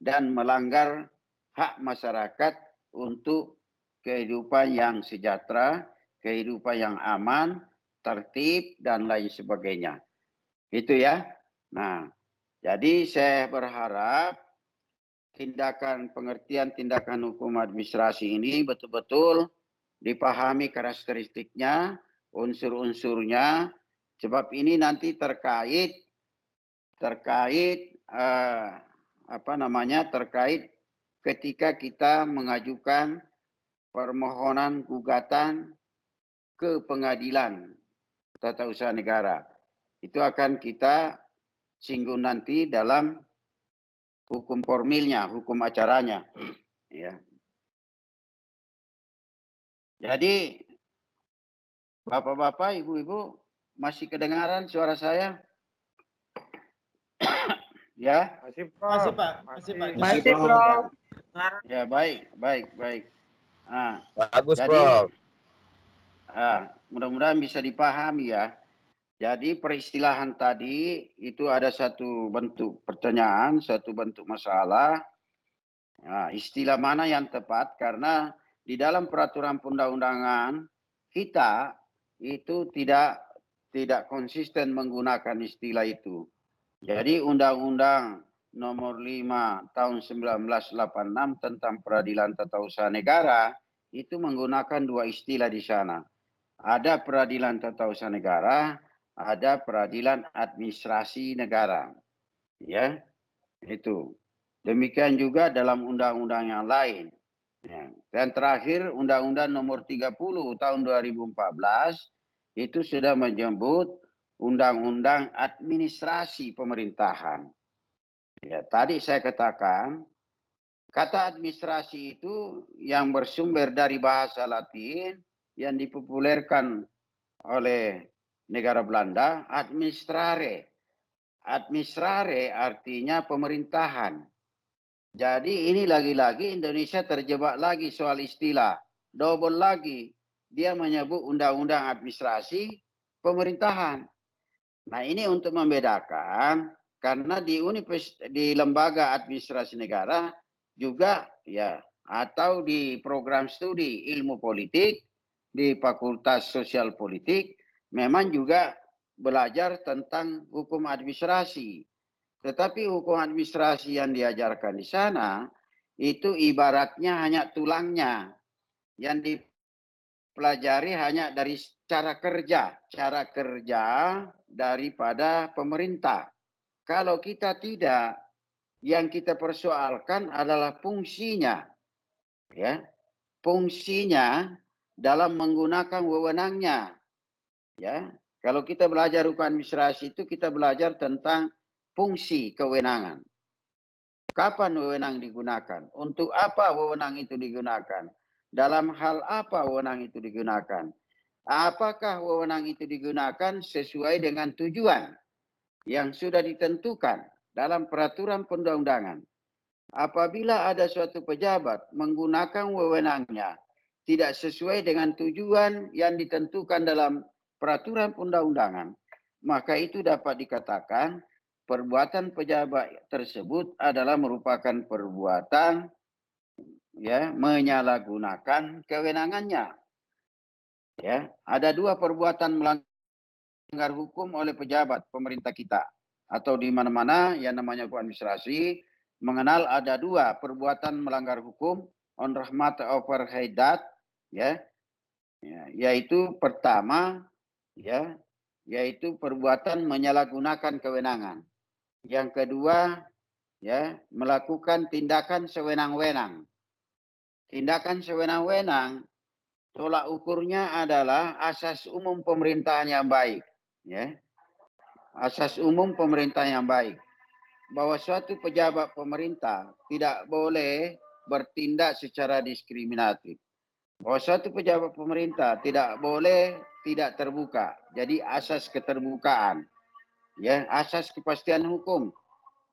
dan melanggar hak masyarakat untuk kehidupan yang sejahtera, kehidupan yang aman, tertib dan lain sebagainya. Itu ya. Nah, jadi saya berharap tindakan pengertian tindakan hukum administrasi ini betul-betul dipahami karakteristiknya, unsur-unsurnya, sebab ini nanti terkait terkait eh, apa namanya terkait ketika kita mengajukan permohonan gugatan ke pengadilan tata usaha negara. Itu akan kita singgung nanti dalam hukum formilnya, hukum acaranya. Ya. Jadi Bapak-bapak, ibu-ibu masih kedengaran suara saya? ya? Masih, pak. Masih, Pak. Masih, Pak. Masih, Bro. Ya, baik, baik, baik. Nah, Bagus, jadi, Ah, mudah-mudahan bisa dipahami ya jadi peristilahan tadi itu ada satu bentuk pertanyaan, satu bentuk masalah. Nah, istilah mana yang tepat? Karena di dalam peraturan perundang-undangan kita itu tidak tidak konsisten menggunakan istilah itu. Jadi Undang-Undang Nomor 5 Tahun 1986 tentang Peradilan Tata Usaha Negara itu menggunakan dua istilah di sana. Ada peradilan tata usaha negara, ada peradilan administrasi negara. Ya, itu. Demikian juga dalam undang-undang yang lain. Ya. Dan terakhir Undang-Undang Nomor 30 Tahun 2014 itu sudah menjemput Undang-Undang Administrasi Pemerintahan. Ya, tadi saya katakan kata administrasi itu yang bersumber dari bahasa Latin yang dipopulerkan oleh negara Belanda administrare. Administrare artinya pemerintahan. Jadi ini lagi-lagi Indonesia terjebak lagi soal istilah. Double lagi. Dia menyebut undang-undang administrasi pemerintahan. Nah ini untuk membedakan karena di universitas di lembaga administrasi negara juga ya atau di program studi ilmu politik di Fakultas Sosial Politik memang juga belajar tentang hukum administrasi. Tetapi hukum administrasi yang diajarkan di sana itu ibaratnya hanya tulangnya. Yang dipelajari hanya dari cara kerja, cara kerja daripada pemerintah. Kalau kita tidak, yang kita persoalkan adalah fungsinya. Ya. Fungsinya dalam menggunakan wewenangnya Ya, kalau kita belajar hukum administrasi itu kita belajar tentang fungsi kewenangan. Kapan wewenang digunakan? Untuk apa wewenang itu digunakan? Dalam hal apa wewenang itu digunakan? Apakah wewenang itu digunakan sesuai dengan tujuan yang sudah ditentukan dalam peraturan perundang-undangan? Apabila ada suatu pejabat menggunakan wewenangnya tidak sesuai dengan tujuan yang ditentukan dalam peraturan undang-undangan, maka itu dapat dikatakan perbuatan pejabat tersebut adalah merupakan perbuatan ya menyalahgunakan kewenangannya. Ya, ada dua perbuatan melanggar hukum oleh pejabat pemerintah kita atau di mana-mana yang namanya koadministrasi administrasi mengenal ada dua perbuatan melanggar hukum on rahmat over ya, ya yaitu pertama ya yaitu perbuatan menyalahgunakan kewenangan. Yang kedua, ya, melakukan tindakan sewenang-wenang. Tindakan sewenang-wenang tolak ukurnya adalah asas umum pemerintahan yang baik, ya. Asas umum pemerintahan yang baik bahwa suatu pejabat pemerintah tidak boleh bertindak secara diskriminatif. Bahwa suatu pejabat pemerintah tidak boleh tidak terbuka. Jadi asas keterbukaan, ya asas kepastian hukum,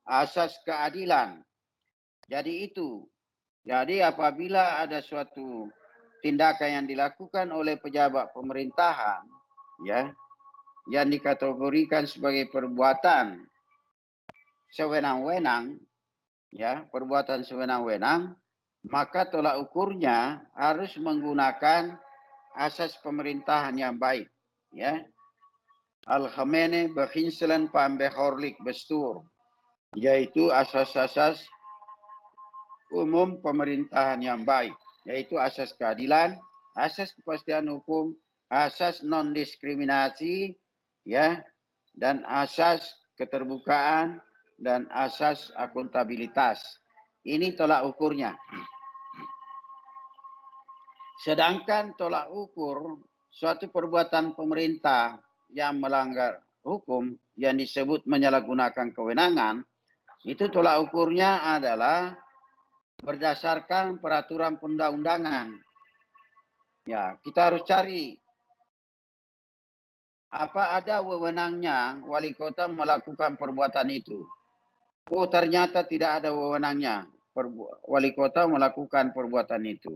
asas keadilan. Jadi itu. Jadi apabila ada suatu tindakan yang dilakukan oleh pejabat pemerintahan, ya, yang dikategorikan sebagai perbuatan sewenang-wenang, ya, perbuatan sewenang-wenang, maka tolak ukurnya harus menggunakan asas pemerintahan yang baik. Ya. Al-Khamene berhinselan pambehorlik bestur, yaitu asas-asas umum pemerintahan yang baik, yaitu asas keadilan, asas kepastian hukum, asas non-diskriminasi, ya, dan asas keterbukaan dan asas akuntabilitas. Ini tolak ukurnya. Sedangkan tolak ukur suatu perbuatan pemerintah yang melanggar hukum yang disebut menyalahgunakan kewenangan itu tolak ukurnya adalah berdasarkan peraturan undang undangan Ya, kita harus cari apa ada wewenangnya wali kota melakukan perbuatan itu. Oh, ternyata tidak ada wewenangnya wali kota melakukan perbuatan itu.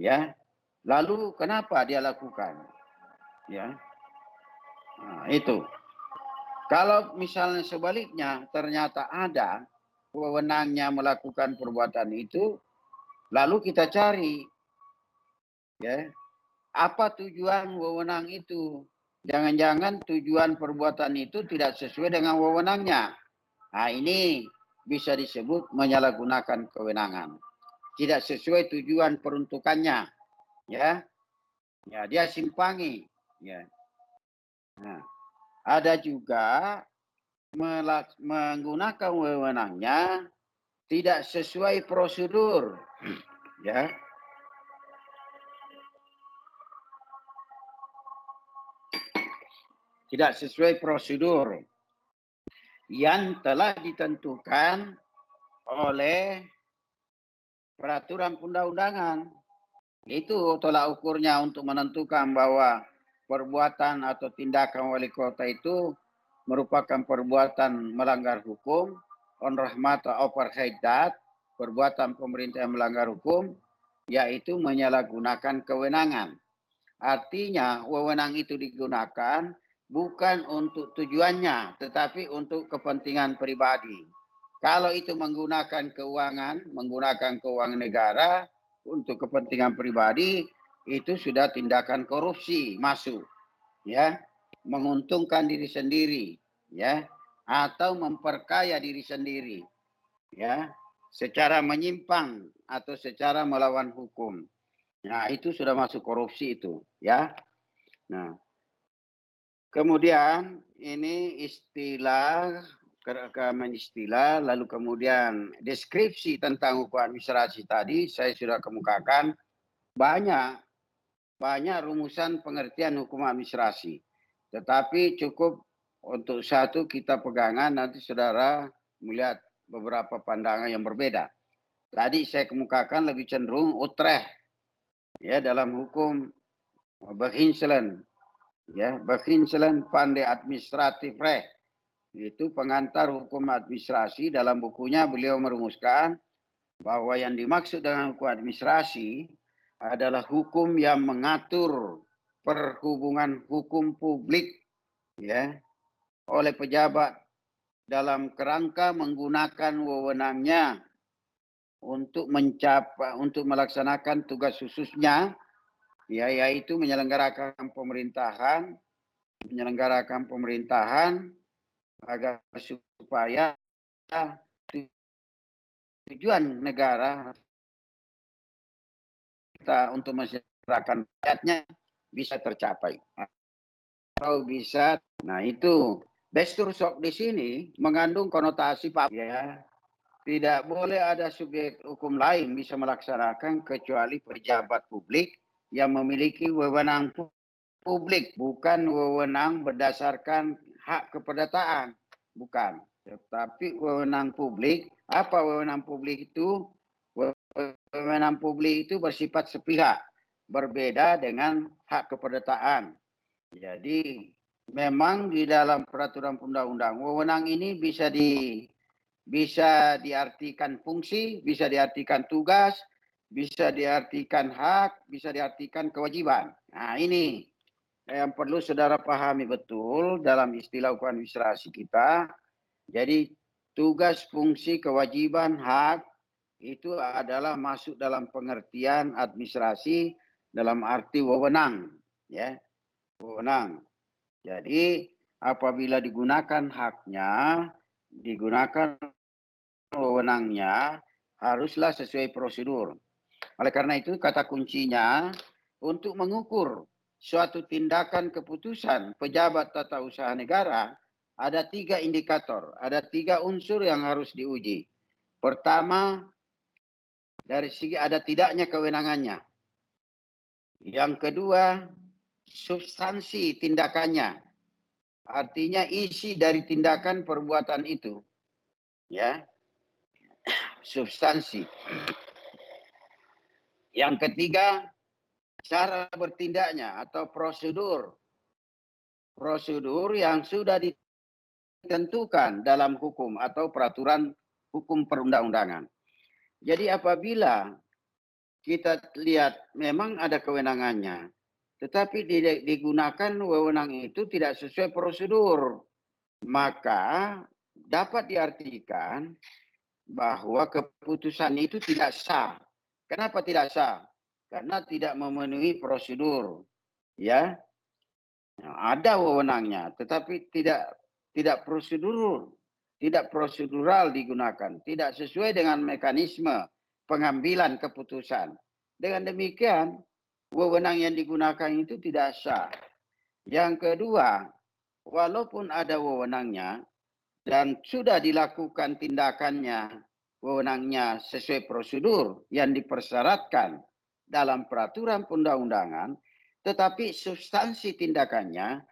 Ya. Lalu kenapa dia lakukan? Ya. Nah, itu. Kalau misalnya sebaliknya ternyata ada wewenangnya melakukan perbuatan itu, lalu kita cari ya, apa tujuan wewenang itu? Jangan-jangan tujuan perbuatan itu tidak sesuai dengan wewenangnya. Nah, ini bisa disebut menyalahgunakan kewenangan. Tidak sesuai tujuan peruntukannya ya ya dia simpangi ya nah, ada juga menggunakan wewenangnya tidak sesuai prosedur ya tidak sesuai prosedur yang telah ditentukan oleh peraturan undang-undangan itu tolak ukurnya untuk menentukan bahwa perbuatan atau tindakan wali kota itu merupakan perbuatan melanggar hukum, on rahmat overhaidat, perbuatan pemerintah yang melanggar hukum, yaitu menyalahgunakan kewenangan. Artinya, wewenang itu digunakan bukan untuk tujuannya, tetapi untuk kepentingan pribadi. Kalau itu menggunakan keuangan, menggunakan keuangan negara, untuk kepentingan pribadi itu sudah tindakan korupsi masuk ya menguntungkan diri sendiri ya atau memperkaya diri sendiri ya secara menyimpang atau secara melawan hukum nah itu sudah masuk korupsi itu ya nah kemudian ini istilah istilah lalu kemudian deskripsi tentang hukum administrasi tadi saya sudah kemukakan banyak banyak rumusan pengertian hukum administrasi tetapi cukup untuk satu kita pegangan nanti saudara melihat beberapa pandangan yang berbeda tadi saya kemukakan lebih cenderung utreh ya dalam hukum Berhinselen ya Berhinselen pandai administratif reh itu pengantar hukum administrasi dalam bukunya beliau merumuskan bahwa yang dimaksud dengan hukum administrasi adalah hukum yang mengatur perhubungan hukum publik ya oleh pejabat dalam kerangka menggunakan wewenangnya untuk mencapai untuk melaksanakan tugas khususnya ya yaitu menyelenggarakan pemerintahan menyelenggarakan pemerintahan agar supaya tujuan negara kita untuk menyerahkan rakyatnya bisa tercapai atau bisa nah itu bestur sok di sini mengandung konotasi pak ya tidak boleh ada subjek hukum lain bisa melaksanakan kecuali pejabat publik yang memiliki wewenang publik bukan wewenang berdasarkan hak keperdataan, bukan. Tetapi wewenang publik, apa wewenang publik itu? Wewenang publik itu bersifat sepihak, berbeda dengan hak keperdataan. Jadi memang di dalam peraturan undang-undang wewenang ini bisa di bisa diartikan fungsi, bisa diartikan tugas, bisa diartikan hak, bisa diartikan kewajiban. Nah, ini yang perlu saudara pahami betul dalam istilah hukum administrasi kita. Jadi tugas, fungsi, kewajiban, hak itu adalah masuk dalam pengertian administrasi dalam arti wewenang, ya. Wewenang. Jadi apabila digunakan haknya, digunakan wewenangnya haruslah sesuai prosedur. Oleh karena itu kata kuncinya untuk mengukur suatu tindakan keputusan pejabat tata usaha negara, ada tiga indikator, ada tiga unsur yang harus diuji. Pertama, dari segi ada tidaknya kewenangannya. Yang kedua, substansi tindakannya. Artinya isi dari tindakan perbuatan itu. Ya. Substansi. Yang ketiga, cara bertindaknya atau prosedur prosedur yang sudah ditentukan dalam hukum atau peraturan hukum perundang-undangan. Jadi apabila kita lihat memang ada kewenangannya, tetapi digunakan wewenang itu tidak sesuai prosedur, maka dapat diartikan bahwa keputusan itu tidak sah. Kenapa tidak sah? karena tidak memenuhi prosedur. Ya. ada wewenangnya, tetapi tidak tidak prosedur, tidak prosedural digunakan, tidak sesuai dengan mekanisme pengambilan keputusan. Dengan demikian, wewenang yang digunakan itu tidak sah. Yang kedua, walaupun ada wewenangnya dan sudah dilakukan tindakannya, wewenangnya sesuai prosedur yang dipersyaratkan, dalam peraturan undang undangan tetapi substansi tindakannya,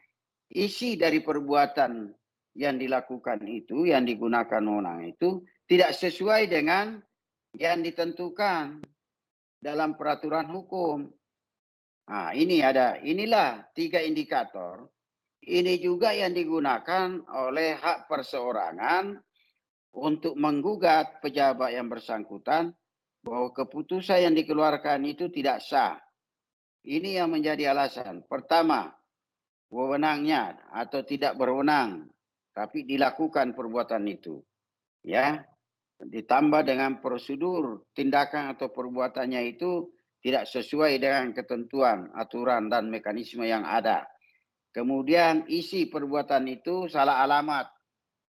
isi dari perbuatan yang dilakukan itu, yang digunakan wewenang itu, tidak sesuai dengan yang ditentukan dalam peraturan hukum. Nah, ini ada, inilah tiga indikator. Ini juga yang digunakan oleh hak perseorangan untuk menggugat pejabat yang bersangkutan bahwa keputusan yang dikeluarkan itu tidak sah. Ini yang menjadi alasan. Pertama, wewenangnya atau tidak berwenang, tapi dilakukan perbuatan itu. Ya, ditambah dengan prosedur tindakan atau perbuatannya itu tidak sesuai dengan ketentuan, aturan dan mekanisme yang ada. Kemudian isi perbuatan itu salah alamat,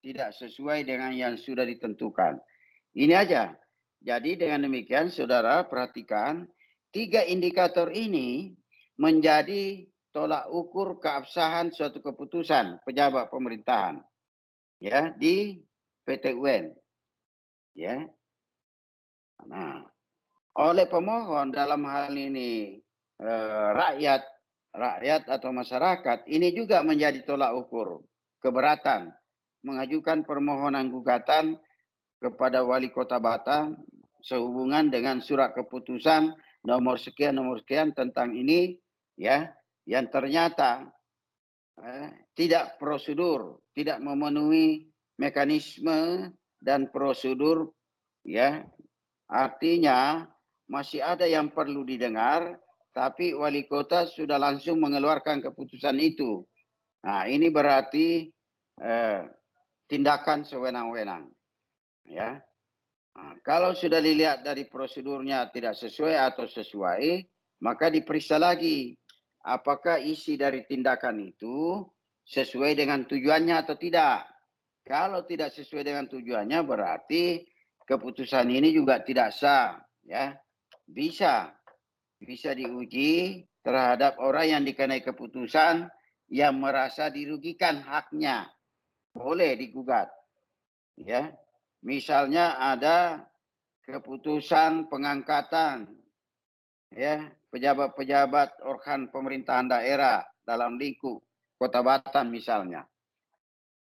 tidak sesuai dengan yang sudah ditentukan. Ini aja jadi dengan demikian saudara perhatikan tiga indikator ini menjadi tolak ukur keabsahan suatu keputusan pejabat pemerintahan ya di PT UN ya. Nah, oleh pemohon dalam hal ini eh, rakyat rakyat atau masyarakat ini juga menjadi tolak ukur keberatan mengajukan permohonan gugatan kepada wali kota Batam sehubungan dengan surat keputusan nomor sekian nomor sekian tentang ini ya yang ternyata eh, tidak prosedur, tidak memenuhi mekanisme dan prosedur ya. Artinya masih ada yang perlu didengar tapi wali kota sudah langsung mengeluarkan keputusan itu. Nah, ini berarti eh, tindakan sewenang-wenang. Ya. Nah, kalau sudah dilihat dari prosedurnya tidak sesuai atau sesuai, maka diperiksa lagi apakah isi dari tindakan itu sesuai dengan tujuannya atau tidak. Kalau tidak sesuai dengan tujuannya berarti keputusan ini juga tidak sah, ya. Bisa bisa diuji terhadap orang yang dikenai keputusan yang merasa dirugikan haknya. Boleh digugat. Ya, Misalnya ada keputusan pengangkatan ya pejabat-pejabat organ pemerintahan daerah dalam lingkup Kota Batam misalnya.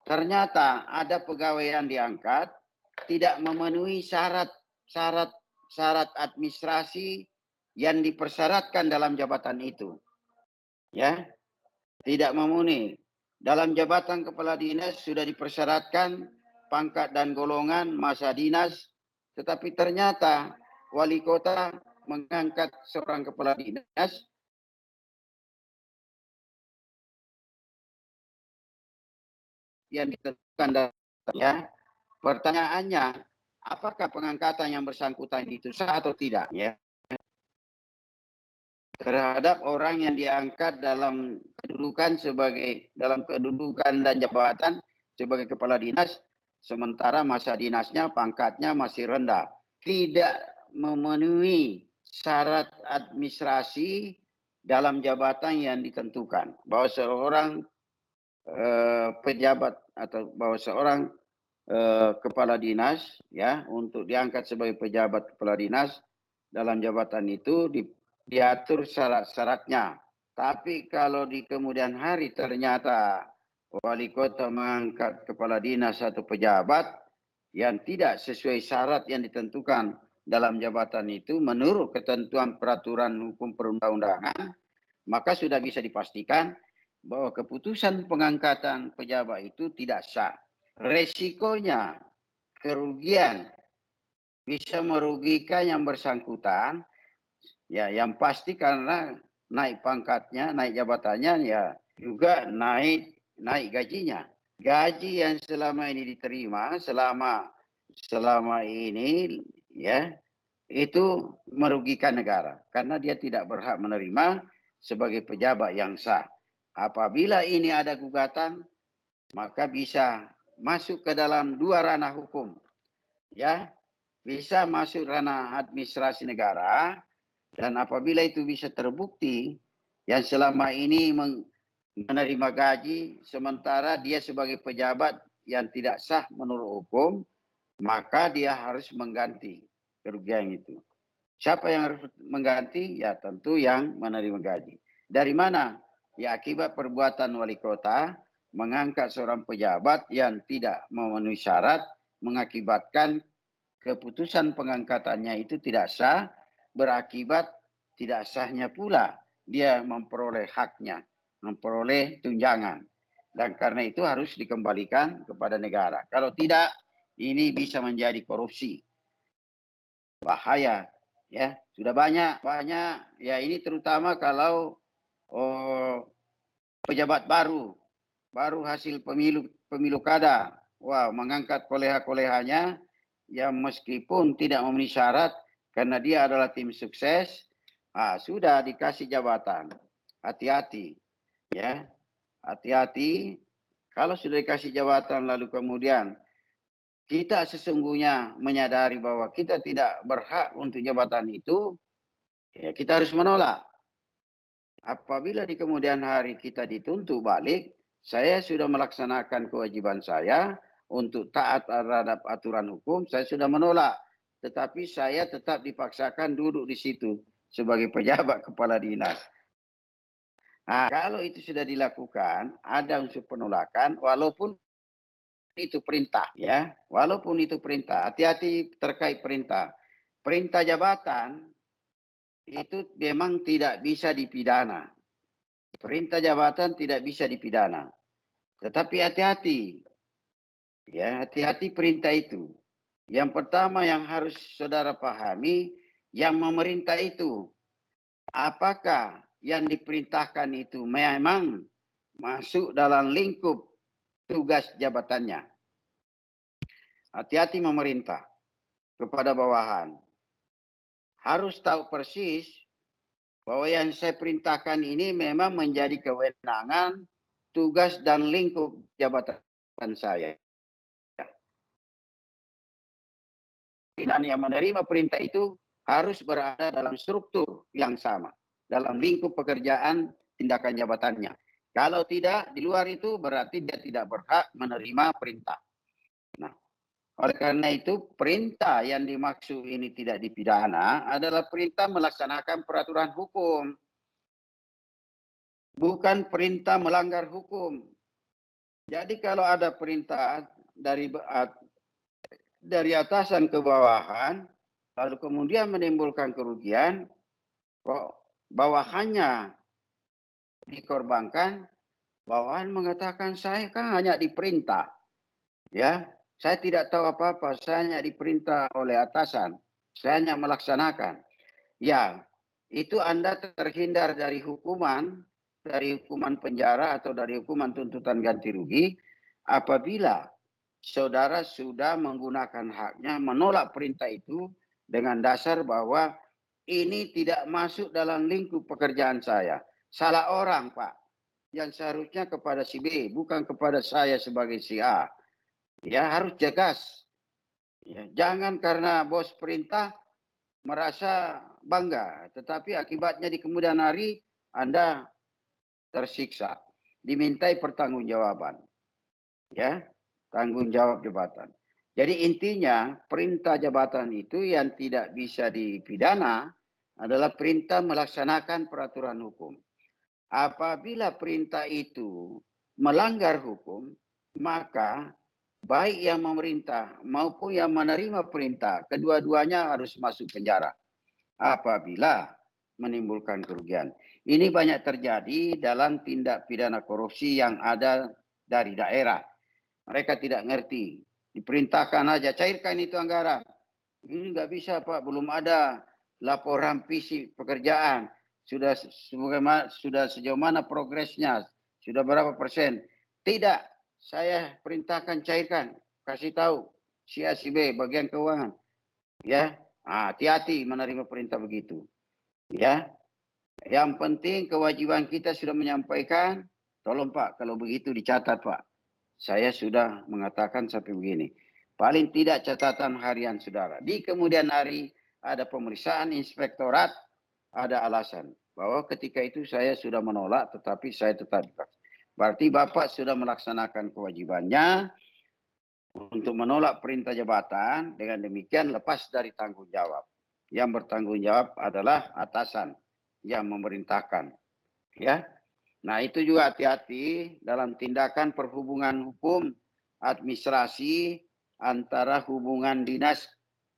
Ternyata ada pegawai yang diangkat tidak memenuhi syarat-syarat syarat administrasi yang dipersyaratkan dalam jabatan itu. Ya. Tidak memenuhi. Dalam jabatan kepala dinas sudah dipersyaratkan pangkat dan golongan, masa dinas, tetapi ternyata wali kota mengangkat seorang kepala dinas yang ditentukan ya. Pertanyaannya, apakah pengangkatan yang bersangkutan itu sah atau tidak ya? terhadap orang yang diangkat dalam kedudukan sebagai dalam kedudukan dan jabatan sebagai kepala dinas Sementara masa dinasnya pangkatnya masih rendah. Tidak memenuhi syarat administrasi dalam jabatan yang ditentukan. Bahwa seorang eh, pejabat atau bahwa seorang eh, kepala dinas ya untuk diangkat sebagai pejabat kepala dinas dalam jabatan itu di, diatur syarat-syaratnya. Tapi kalau di kemudian hari ternyata wali kota mengangkat kepala dinas atau pejabat yang tidak sesuai syarat yang ditentukan dalam jabatan itu menurut ketentuan peraturan hukum perundang-undangan, maka sudah bisa dipastikan bahwa keputusan pengangkatan pejabat itu tidak sah. Resikonya kerugian bisa merugikan yang bersangkutan ya yang pasti karena naik pangkatnya, naik jabatannya ya juga naik naik gajinya. Gaji yang selama ini diterima selama selama ini ya itu merugikan negara karena dia tidak berhak menerima sebagai pejabat yang sah. Apabila ini ada gugatan maka bisa masuk ke dalam dua ranah hukum. Ya, bisa masuk ranah administrasi negara dan apabila itu bisa terbukti yang selama ini meng, menerima gaji sementara dia sebagai pejabat yang tidak sah menurut hukum, maka dia harus mengganti kerugian itu. Siapa yang harus mengganti? Ya tentu yang menerima gaji. Dari mana? Ya akibat perbuatan wali kota mengangkat seorang pejabat yang tidak memenuhi syarat mengakibatkan keputusan pengangkatannya itu tidak sah berakibat tidak sahnya pula dia memperoleh haknya memperoleh tunjangan. Dan karena itu harus dikembalikan kepada negara. Kalau tidak, ini bisa menjadi korupsi. Bahaya, ya. Sudah banyak, banyak. Ya ini terutama kalau oh, pejabat baru, baru hasil pemilu pemilu kada. Wah, wow, mengangkat koleha-kolehanya yang meskipun tidak memenuhi syarat karena dia adalah tim sukses, ah, sudah dikasih jabatan. Hati-hati ya hati-hati kalau sudah dikasih jabatan lalu kemudian kita sesungguhnya menyadari bahwa kita tidak berhak untuk jabatan itu, ya kita harus menolak. Apabila di kemudian hari kita dituntut balik, saya sudah melaksanakan kewajiban saya untuk taat terhadap aturan hukum, saya sudah menolak. Tetapi saya tetap dipaksakan duduk di situ sebagai pejabat kepala dinas. Nah, kalau itu sudah dilakukan, ada unsur penolakan, walaupun itu perintah, ya, walaupun itu perintah, hati-hati terkait perintah. Perintah jabatan itu memang tidak bisa dipidana. Perintah jabatan tidak bisa dipidana. Tetapi hati-hati, ya, hati-hati perintah itu. Yang pertama yang harus saudara pahami, yang memerintah itu, apakah yang diperintahkan itu memang masuk dalam lingkup tugas jabatannya. Hati-hati memerintah kepada bawahan. Harus tahu persis bahwa yang saya perintahkan ini memang menjadi kewenangan, tugas dan lingkup jabatan saya. Dan yang menerima perintah itu harus berada dalam struktur yang sama dalam lingkup pekerjaan tindakan jabatannya. Kalau tidak di luar itu berarti dia tidak berhak menerima perintah. Nah, oleh karena itu perintah yang dimaksud ini tidak dipidana adalah perintah melaksanakan peraturan hukum. Bukan perintah melanggar hukum. Jadi kalau ada perintah dari dari atasan ke bawahan lalu kemudian menimbulkan kerugian, kok bahwa hanya dikorbankan, bawahan mengatakan saya kan hanya diperintah. Ya, saya tidak tahu apa-apa, saya hanya diperintah oleh atasan. Saya hanya melaksanakan. Ya, itu Anda terhindar dari hukuman, dari hukuman penjara atau dari hukuman tuntutan ganti rugi apabila saudara sudah menggunakan haknya menolak perintah itu dengan dasar bahwa ini tidak masuk dalam lingkup pekerjaan saya. Salah orang, Pak. Yang seharusnya kepada si B, bukan kepada saya sebagai si A. Ya, harus jegas. Ya, jangan karena bos perintah merasa bangga, tetapi akibatnya di kemudian hari Anda tersiksa, dimintai pertanggungjawaban. Ya, tanggung jawab jabatan. Jadi intinya perintah jabatan itu yang tidak bisa dipidana adalah perintah melaksanakan peraturan hukum. Apabila perintah itu melanggar hukum, maka baik yang memerintah maupun yang menerima perintah, kedua-duanya harus masuk penjara apabila menimbulkan kerugian. Ini banyak terjadi dalam tindak pidana korupsi yang ada dari daerah. Mereka tidak ngerti. Diperintahkan aja, cairkan itu anggaran. Ini nggak bisa Pak, belum ada laporan visi pekerjaan, sudah sudah sejauh mana progresnya, sudah berapa persen. Tidak, saya perintahkan cairkan, kasih tahu si A, bagian keuangan. Ya, ah, hati-hati nah, menerima perintah begitu. Ya, yang penting kewajiban kita sudah menyampaikan. Tolong Pak, kalau begitu dicatat Pak. Saya sudah mengatakan sampai begini. Paling tidak catatan harian saudara. Di kemudian hari ada pemeriksaan inspektorat, ada alasan. Bahwa ketika itu saya sudah menolak tetapi saya tetap divaksin. Berarti Bapak sudah melaksanakan kewajibannya untuk menolak perintah jabatan dengan demikian lepas dari tanggung jawab. Yang bertanggung jawab adalah atasan yang memerintahkan. Ya. Nah, itu juga hati-hati dalam tindakan perhubungan hukum administrasi antara hubungan dinas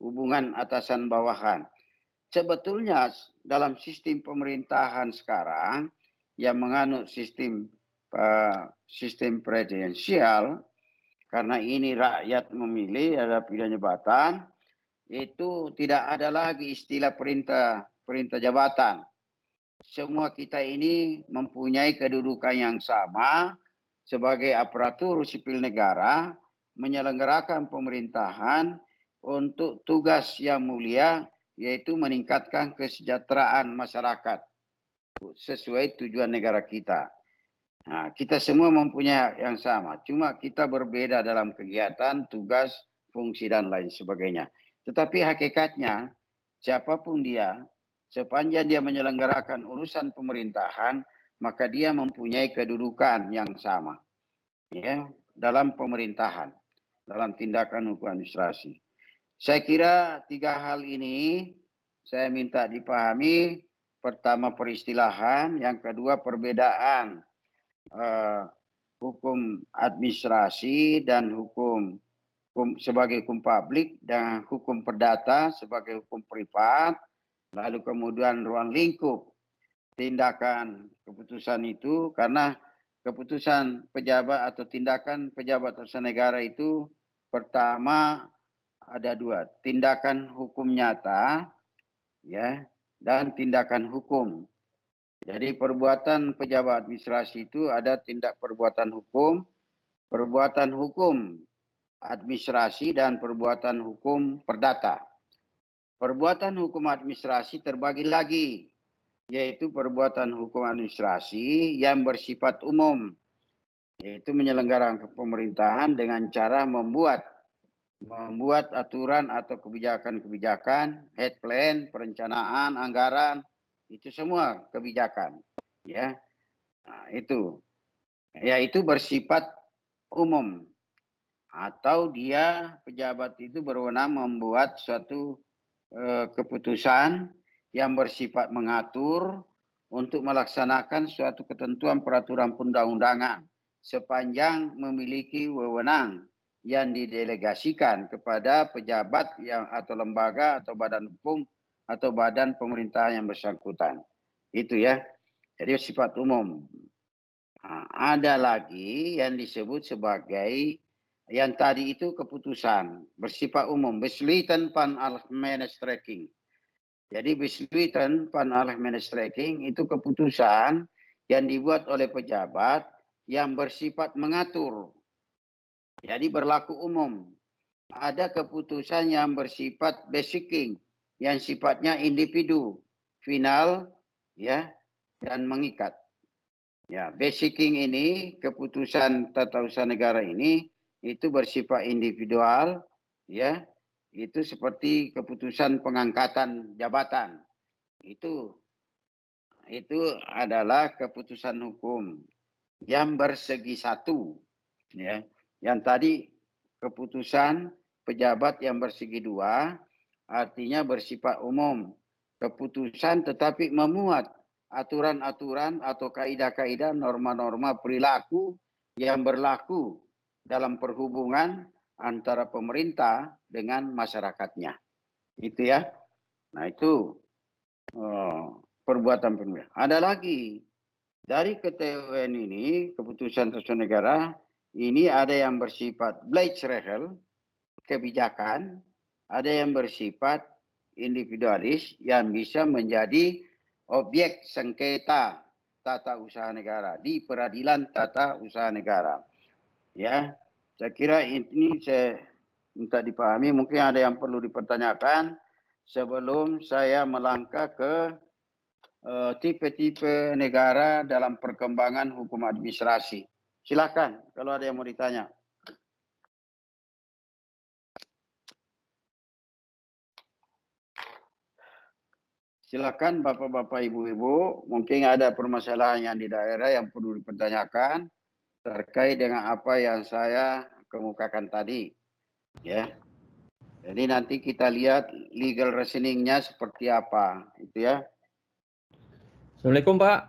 hubungan atasan bawahan. Sebetulnya dalam sistem pemerintahan sekarang yang menganut sistem uh, sistem presidensial karena ini rakyat memilih ada pilihan jabatan itu tidak ada lagi istilah perintah perintah jabatan. Semua kita ini mempunyai kedudukan yang sama sebagai aparatur sipil negara menyelenggarakan pemerintahan untuk tugas yang mulia yaitu meningkatkan kesejahteraan masyarakat sesuai tujuan negara kita. Nah, kita semua mempunyai yang sama, cuma kita berbeda dalam kegiatan, tugas, fungsi dan lain sebagainya. Tetapi hakikatnya siapapun dia, sepanjang dia menyelenggarakan urusan pemerintahan, maka dia mempunyai kedudukan yang sama. Ya, dalam pemerintahan, dalam tindakan hukum administrasi. Saya kira tiga hal ini saya minta dipahami. Pertama peristilahan, yang kedua perbedaan eh, hukum administrasi dan hukum, hukum sebagai hukum publik dan hukum perdata sebagai hukum privat. Lalu kemudian ruang lingkup tindakan keputusan itu karena keputusan pejabat atau tindakan pejabat atau negara itu pertama ada dua, tindakan hukum nyata ya dan tindakan hukum. Jadi perbuatan pejabat administrasi itu ada tindak perbuatan hukum, perbuatan hukum administrasi dan perbuatan hukum perdata. Perbuatan hukum administrasi terbagi lagi yaitu perbuatan hukum administrasi yang bersifat umum, yaitu menyelenggarakan pemerintahan dengan cara membuat membuat aturan atau kebijakan-kebijakan, head plan, perencanaan, anggaran, itu semua kebijakan, ya. Nah, itu yaitu bersifat umum atau dia pejabat itu berwenang membuat suatu eh, keputusan yang bersifat mengatur untuk melaksanakan suatu ketentuan peraturan perundang-undangan sepanjang memiliki wewenang yang didelegasikan kepada pejabat yang atau lembaga atau badan hukum atau badan pemerintahan yang bersangkutan. Itu ya. Jadi sifat umum. Nah, ada lagi yang disebut sebagai yang tadi itu keputusan bersifat umum. beslitan pan al tracking. Jadi beslitan pan al tracking itu keputusan yang dibuat oleh pejabat yang bersifat mengatur jadi berlaku umum. Ada keputusan yang bersifat basicing, yang sifatnya individu, final, ya, dan mengikat. Ya, basicing ini keputusan tata usaha negara ini itu bersifat individual, ya, itu seperti keputusan pengangkatan jabatan itu itu adalah keputusan hukum yang bersegi satu ya yang tadi keputusan pejabat yang bersegi dua artinya bersifat umum. Keputusan tetapi memuat aturan-aturan atau kaidah-kaidah norma-norma perilaku yang berlaku dalam perhubungan antara pemerintah dengan masyarakatnya. Itu ya. Nah itu oh, perbuatan pemerintah. Ada lagi dari KTWN ini keputusan tersebut negara ini ada yang bersifat Bleichregel, kebijakan, ada yang bersifat individualis yang bisa menjadi objek sengketa tata usaha negara di peradilan tata usaha negara. Ya, saya kira ini saya minta dipahami, mungkin ada yang perlu dipertanyakan sebelum saya melangkah ke eh, tipe-tipe uh, tipe -tipe negara dalam perkembangan hukum administrasi. Silahkan kalau ada yang mau ditanya. Silakan Bapak-bapak, Ibu-ibu, mungkin ada permasalahan yang di daerah yang perlu dipertanyakan terkait dengan apa yang saya kemukakan tadi. Ya. Jadi nanti kita lihat legal reasoning-nya seperti apa, itu ya. Assalamualaikum Pak.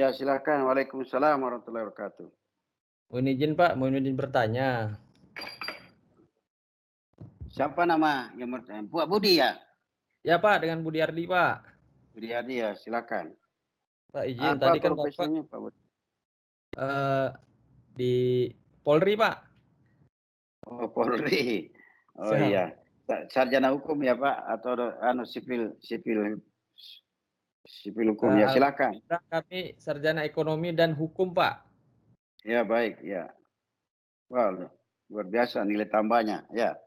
Ya silakan. Waalaikumsalam warahmatullahi wabarakatuh. Mohon izin Pak, mohon izin bertanya. Siapa nama yang bertanya? Pak eh, Budi ya? Ya Pak, dengan Budi Ardi Pak. Budi Ardi ya, silakan. Pak izin, Apa tadi kan Pak, Pak Budi? Uh, di Polri Pak. Oh Polri, oh Siap. iya. Sarjana hukum ya Pak atau anu sipil sipil sipil hukum uh, ya eh, silakan. Kami sarjana ekonomi dan hukum Pak. Ya, baik, ya. Wah, wow, luar biasa nilai tambahnya, ya.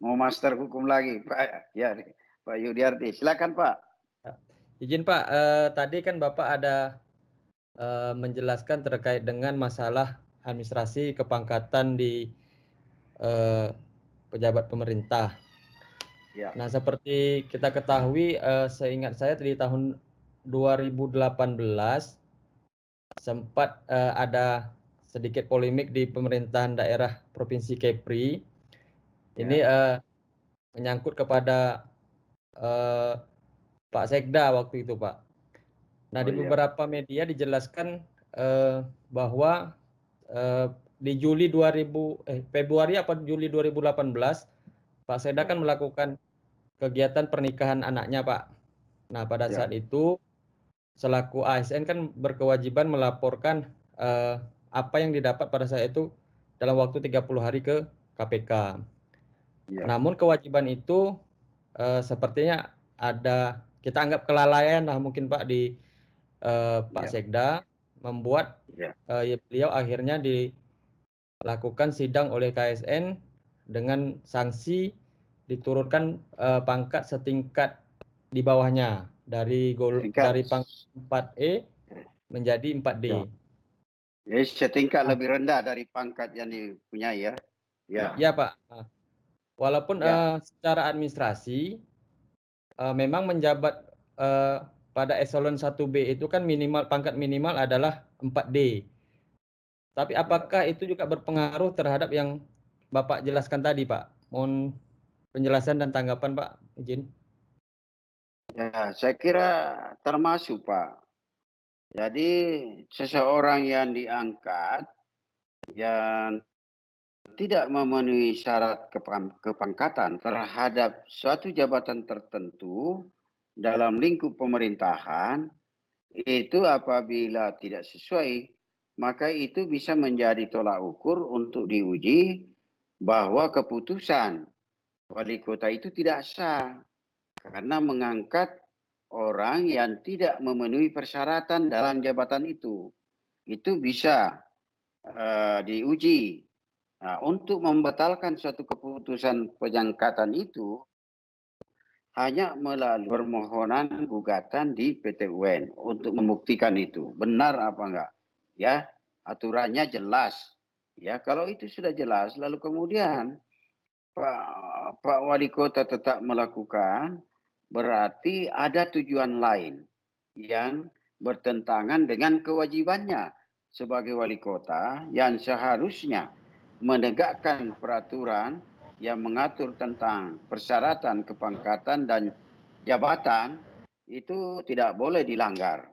Mau master hukum lagi, Pak. Ya, Pak Yudiarti, silakan, Pak. Ya. Izin Pak, eh, tadi kan Bapak ada eh, menjelaskan terkait dengan masalah administrasi kepangkatan di eh, pejabat pemerintah. Ya. Nah, seperti kita ketahui, eh, seingat saya di tahun 2018 sempat eh, ada sedikit polemik di pemerintahan daerah Provinsi Kepri. Ya. Ini ya. uh, menyangkut kepada uh, Pak Sekda waktu itu, Pak. Nah, oh, di iya. beberapa iya. media dijelaskan uh, bahwa uh, di Juli 2000 eh Februari apa Juli 2018 Pak Sekda ya. kan melakukan kegiatan pernikahan anaknya, Pak. Nah, pada ya. saat itu selaku ASN kan berkewajiban melaporkan uh, apa yang didapat pada saat itu dalam waktu 30 hari ke KPK. Ya. Namun kewajiban itu uh, sepertinya ada kita anggap kelalaian lah mungkin Pak di uh, Pak ya. Sekda membuat iya. eh, ya. beliau akhirnya dilakukan sidang oleh KSN dengan sanksi diturunkan uh, pangkat setingkat di bawahnya dari gol dari pangkat 4E iya. menjadi 4D. Ya. Ya setingkat ah. lebih rendah dari pangkat yang dipunyai ya. Ya, ya, ya Pak. Ah. Walaupun ya. Uh, secara administrasi uh, memang menjabat uh, pada eselon 1B itu kan minimal pangkat minimal adalah 4D. Tapi ya. apakah itu juga berpengaruh terhadap yang Bapak jelaskan tadi, Pak? Mohon penjelasan dan tanggapan, Pak. Izin. Ya, saya kira termasuk, Pak. Jadi seseorang yang diangkat yang tidak memenuhi syarat kepangkatan terhadap suatu jabatan tertentu dalam lingkup pemerintahan itu apabila tidak sesuai maka itu bisa menjadi tolak ukur untuk diuji bahwa keputusan wali kota itu tidak sah karena mengangkat orang yang tidak memenuhi persyaratan dalam jabatan itu itu bisa uh, diuji. Nah, untuk membatalkan suatu keputusan penyangkatan itu hanya melalui permohonan gugatan di PT UN untuk membuktikan itu benar apa enggak ya aturannya jelas ya kalau itu sudah jelas lalu kemudian Pak Pak Wali Kota tetap melakukan Berarti ada tujuan lain yang bertentangan dengan kewajibannya sebagai wali kota yang seharusnya menegakkan peraturan yang mengatur tentang persyaratan kepangkatan dan jabatan itu tidak boleh dilanggar.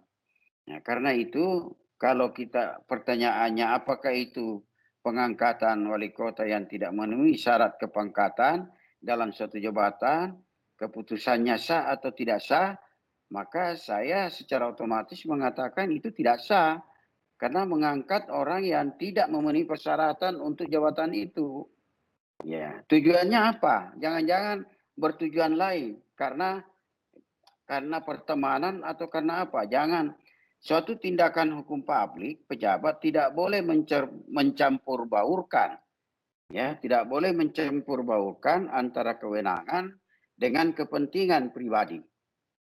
Nah, karena itu kalau kita pertanyaannya apakah itu pengangkatan wali kota yang tidak memenuhi syarat kepangkatan dalam suatu jabatan, keputusannya sah atau tidak sah, maka saya secara otomatis mengatakan itu tidak sah karena mengangkat orang yang tidak memenuhi persyaratan untuk jabatan itu. Ya, tujuannya apa? Jangan-jangan bertujuan lain karena karena pertemanan atau karena apa? Jangan suatu tindakan hukum publik pejabat tidak boleh mencampur baurkan ya, tidak boleh mencampur baurkan antara kewenangan dengan kepentingan pribadi.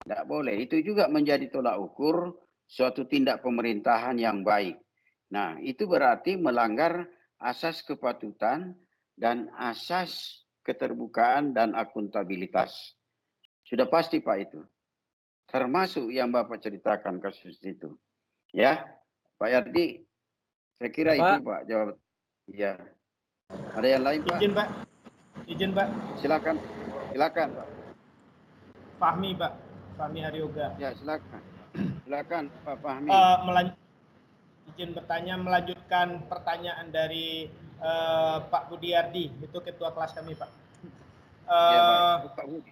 Tidak boleh. Itu juga menjadi tolak ukur suatu tindak pemerintahan yang baik. Nah, itu berarti melanggar asas kepatutan dan asas keterbukaan dan akuntabilitas. Sudah pasti Pak itu. Termasuk yang Bapak ceritakan kasus itu. Ya, Pak Yardi, saya kira Pak. itu Pak jawab. Ya. Ada yang lain Pak? Izin Pak. Izin Pak. Silakan. Silakan, Pak. Fahmi, Pak. Fahmi Haryoga. Ya, silakan. silakan, Pak Fahmi. Uh, melan izin bertanya melanjutkan pertanyaan dari uh, Pak Budiardi, itu ketua kelas kami, Pak. Uh, ya, Pak Budi.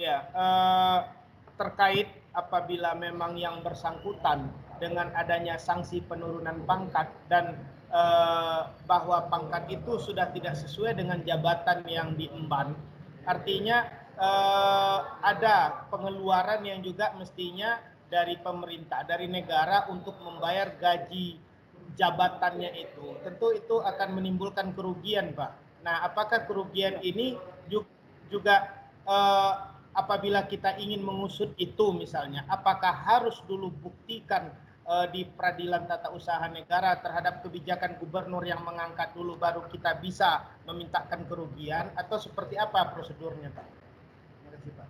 Ya, uh, terkait apabila memang yang bersangkutan dengan adanya sanksi penurunan pangkat dan Eh, bahwa pangkat itu sudah tidak sesuai dengan jabatan yang diemban. Artinya eh, ada pengeluaran yang juga mestinya dari pemerintah, dari negara untuk membayar gaji jabatannya itu. Tentu itu akan menimbulkan kerugian, Pak. Nah, apakah kerugian ini juga eh, apabila kita ingin mengusut itu misalnya, apakah harus dulu buktikan Eh, di peradilan tata usaha negara terhadap kebijakan gubernur yang mengangkat dulu baru kita bisa memintakan kerugian atau seperti apa prosedurnya Pak? Terima kasih Pak.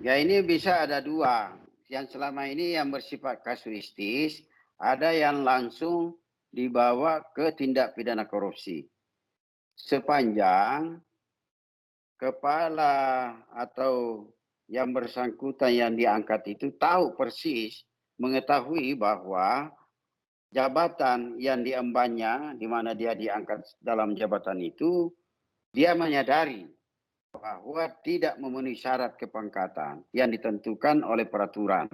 Ya ini bisa ada dua. Yang selama ini yang bersifat kasuistis, ada yang langsung dibawa ke tindak pidana korupsi. Sepanjang kepala atau yang bersangkutan yang diangkat itu tahu persis mengetahui bahwa jabatan yang diembannya, di mana dia diangkat dalam jabatan itu, dia menyadari bahwa tidak memenuhi syarat kepangkatan yang ditentukan oleh peraturan.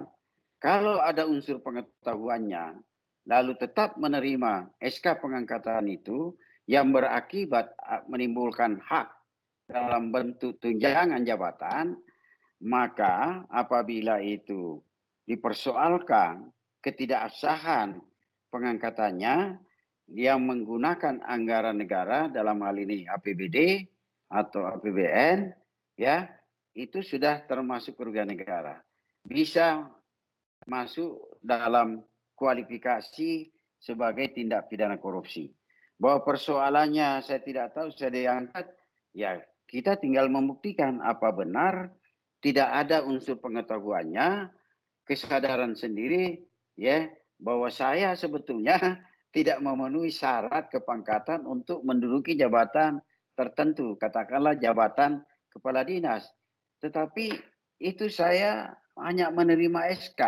Kalau ada unsur pengetahuannya, lalu tetap menerima SK pengangkatan itu yang berakibat ah, menimbulkan hak dalam bentuk tunjangan jabatan, maka apabila itu dipersoalkan ketidaksahan pengangkatannya yang menggunakan anggaran negara dalam hal ini APBD atau APBN ya itu sudah termasuk kerugian negara bisa masuk dalam kualifikasi sebagai tindak pidana korupsi bahwa persoalannya saya tidak tahu saya diangkat ya kita tinggal membuktikan apa benar tidak ada unsur pengetahuannya kesadaran sendiri ya bahwa saya sebetulnya tidak memenuhi syarat kepangkatan untuk menduduki jabatan tertentu, katakanlah jabatan kepala dinas. Tetapi itu saya hanya menerima SK.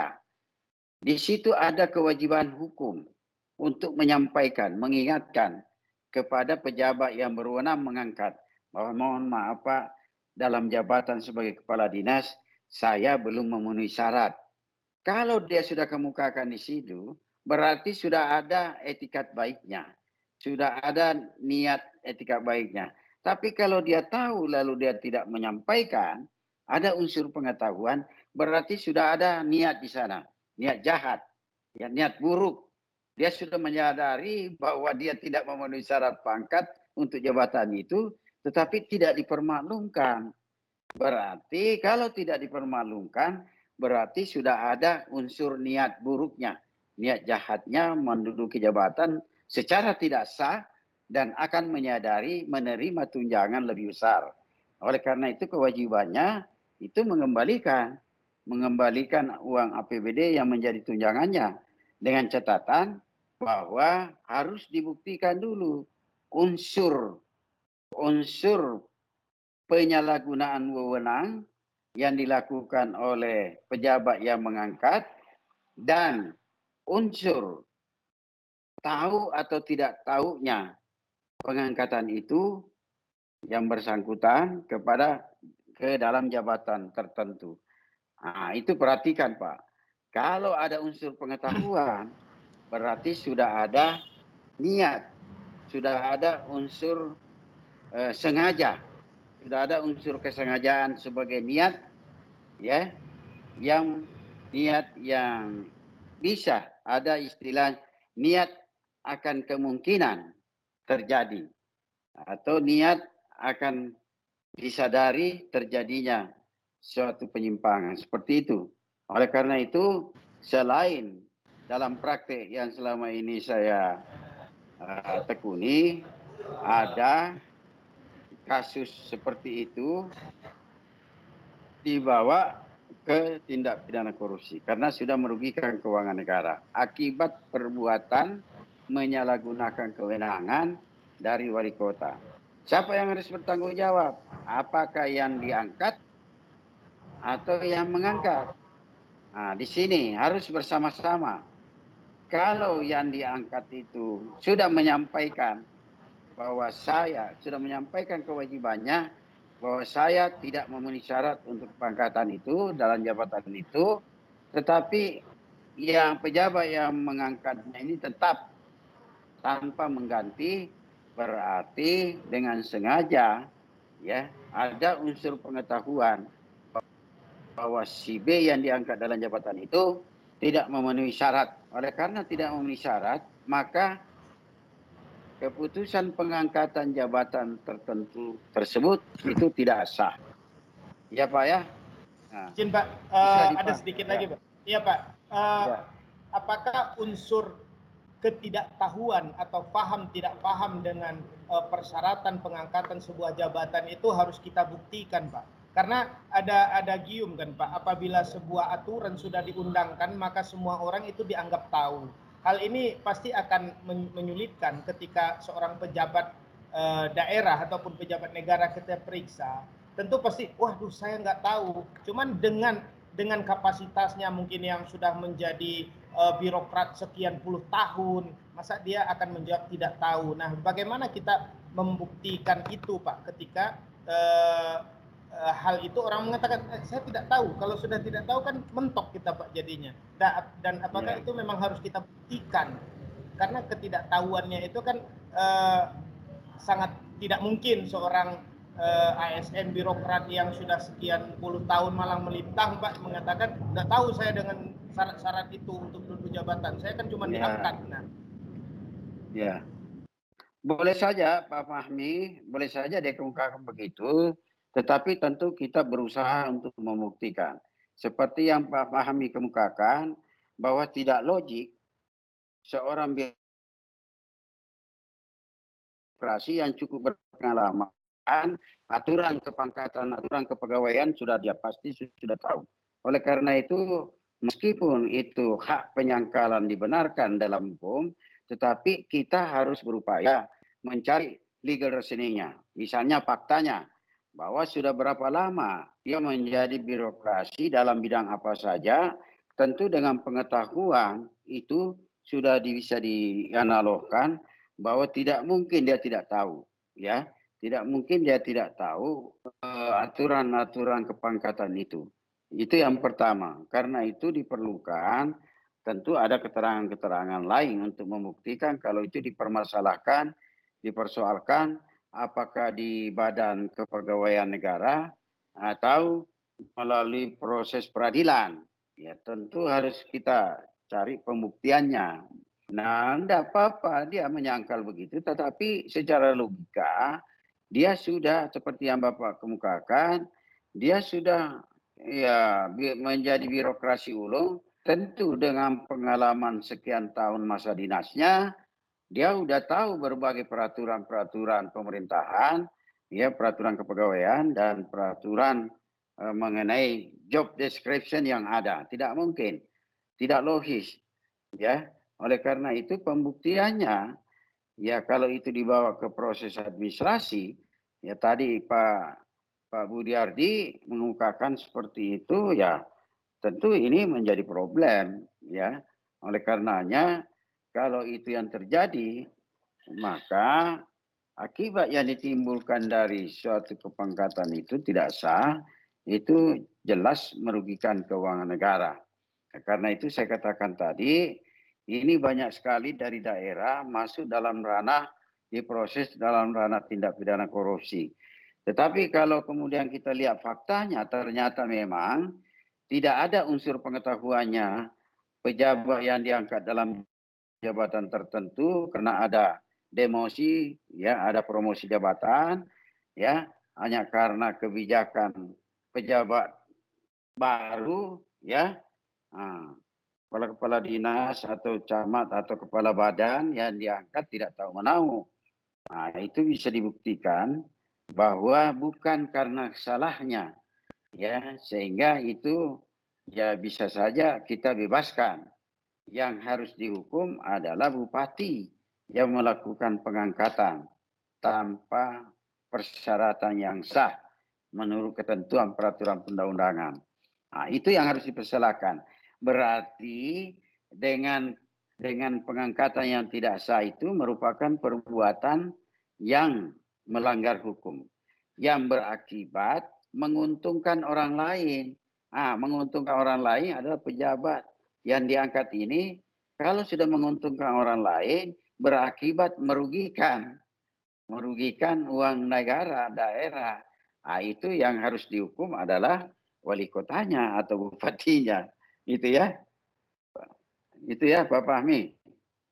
Di situ ada kewajiban hukum untuk menyampaikan, mengingatkan kepada pejabat yang berwenang mengangkat bahwa mohon maaf Pak, dalam jabatan sebagai kepala dinas saya belum memenuhi syarat kalau dia sudah kemukakan di situ, berarti sudah ada etikat baiknya. Sudah ada niat etikat baiknya. Tapi kalau dia tahu lalu dia tidak menyampaikan, ada unsur pengetahuan, berarti sudah ada niat di sana. Niat jahat, ya, niat buruk. Dia sudah menyadari bahwa dia tidak memenuhi syarat pangkat untuk jabatan itu, tetapi tidak dipermaklumkan. Berarti kalau tidak dipermaklumkan, berarti sudah ada unsur niat buruknya, niat jahatnya menduduki jabatan secara tidak sah dan akan menyadari menerima tunjangan lebih besar. Oleh karena itu kewajibannya itu mengembalikan mengembalikan uang APBD yang menjadi tunjangannya dengan catatan bahwa harus dibuktikan dulu unsur unsur penyalahgunaan wewenang yang dilakukan oleh pejabat yang mengangkat dan unsur tahu atau tidak tahunya pengangkatan itu yang bersangkutan kepada ke dalam jabatan tertentu. Nah, itu perhatikan Pak. Kalau ada unsur pengetahuan, berarti sudah ada niat, sudah ada unsur eh, sengaja sudah ada unsur kesengajaan sebagai niat ya yang niat yang bisa ada istilah niat akan kemungkinan terjadi atau niat akan disadari terjadinya suatu penyimpangan seperti itu. Oleh karena itu selain dalam praktek yang selama ini saya uh, tekuni ada kasus seperti itu dibawa ke tindak pidana korupsi karena sudah merugikan keuangan negara akibat perbuatan menyalahgunakan kewenangan dari wali kota. Siapa yang harus bertanggung jawab? Apakah yang diangkat atau yang mengangkat? Nah, di sini harus bersama-sama. Kalau yang diangkat itu sudah menyampaikan bahwa saya sudah menyampaikan kewajibannya bahwa saya tidak memenuhi syarat untuk pangkatan itu dalam jabatan itu tetapi yang pejabat yang mengangkatnya ini tetap tanpa mengganti berarti dengan sengaja ya ada unsur pengetahuan bahwa si B yang diangkat dalam jabatan itu tidak memenuhi syarat. Oleh karena tidak memenuhi syarat, maka keputusan pengangkatan jabatan tertentu tersebut itu tidak sah. Ya Pak ya. Nah, Izin Pak, uh, ada sedikit ya. lagi Pak. Iya Pak. Uh, ya. Apakah unsur ketidaktahuan atau paham tidak paham dengan uh, persyaratan pengangkatan sebuah jabatan itu harus kita buktikan Pak? Karena ada ada gium kan Pak, apabila sebuah aturan sudah diundangkan maka semua orang itu dianggap tahu hal ini pasti akan menyulitkan ketika seorang pejabat eh, daerah ataupun pejabat negara kita periksa tentu pasti wah, waduh saya nggak tahu cuman dengan dengan kapasitasnya mungkin yang sudah menjadi uh, birokrat sekian puluh tahun masa dia akan menjawab tidak tahu nah bagaimana kita membuktikan itu pak ketika uh, Eh, hal itu orang mengatakan eh, saya tidak tahu kalau sudah tidak tahu kan mentok kita pak jadinya dan apakah yeah. itu memang harus kita buktikan karena ketidaktahuannya itu kan eh, sangat tidak mungkin seorang eh, ASN birokrat yang sudah sekian puluh tahun malang melintang pak mengatakan nggak tahu saya dengan syarat-syarat itu untuk duduk jabatan saya kan cuma yeah. diangkat nah ya yeah. boleh saja Pak Fahmi boleh saja dia begitu tetapi tentu kita berusaha untuk membuktikan seperti yang Pak Fahmi kemukakan bahwa tidak logik seorang birokrasi yang cukup berpengalaman aturan kepangkatan aturan kepegawaian sudah dia pasti sudah tahu oleh karena itu meskipun itu hak penyangkalan dibenarkan dalam hukum tetapi kita harus berupaya mencari legal reasoning-nya. Misalnya faktanya, bahwa sudah berapa lama ia menjadi birokrasi dalam bidang apa saja, tentu dengan pengetahuan itu sudah bisa dianalogkan bahwa tidak mungkin dia tidak tahu, ya, tidak mungkin dia tidak tahu eh, aturan-aturan uh, kepangkatan itu. Itu yang pertama. Karena itu diperlukan tentu ada keterangan-keterangan lain untuk membuktikan kalau itu dipermasalahkan, dipersoalkan apakah di Badan Kepegawaian Negara atau melalui proses peradilan. Ya tentu harus kita cari pembuktiannya. Nah, tidak apa-apa dia menyangkal begitu, tetapi secara logika dia sudah seperti yang Bapak kemukakan, dia sudah ya menjadi birokrasi ulung tentu dengan pengalaman sekian tahun masa dinasnya dia sudah tahu berbagai peraturan-peraturan pemerintahan, ya peraturan kepegawaian dan peraturan uh, mengenai job description yang ada. Tidak mungkin, tidak logis, ya. Oleh karena itu pembuktiannya, ya kalau itu dibawa ke proses administrasi, ya tadi Pak Pak Budiardi mengungkapkan seperti itu, ya tentu ini menjadi problem, ya. Oleh karenanya kalau itu yang terjadi, maka akibat yang ditimbulkan dari suatu kepangkatan itu tidak sah, itu jelas merugikan keuangan negara. Nah, karena itu saya katakan tadi, ini banyak sekali dari daerah masuk dalam ranah diproses dalam ranah tindak pidana korupsi. Tetapi kalau kemudian kita lihat faktanya, ternyata memang tidak ada unsur pengetahuannya pejabat yang diangkat dalam jabatan tertentu karena ada demosi, ya, ada promosi jabatan, ya, hanya karena kebijakan pejabat baru, ya, nah, kepala-kepala dinas atau camat atau kepala badan yang diangkat tidak tahu menahu. Nah, itu bisa dibuktikan bahwa bukan karena salahnya, ya, sehingga itu ya bisa saja kita bebaskan yang harus dihukum adalah bupati yang melakukan pengangkatan tanpa persyaratan yang sah menurut ketentuan peraturan perundang-undangan. Nah, itu yang harus dipersalahkan. Berarti dengan dengan pengangkatan yang tidak sah itu merupakan perbuatan yang melanggar hukum yang berakibat menguntungkan orang lain. Ah, menguntungkan orang lain adalah pejabat yang diangkat ini kalau sudah menguntungkan orang lain berakibat merugikan merugikan uang negara daerah nah, itu yang harus dihukum adalah wali kotanya atau bupatinya itu ya itu ya bapak Fahmi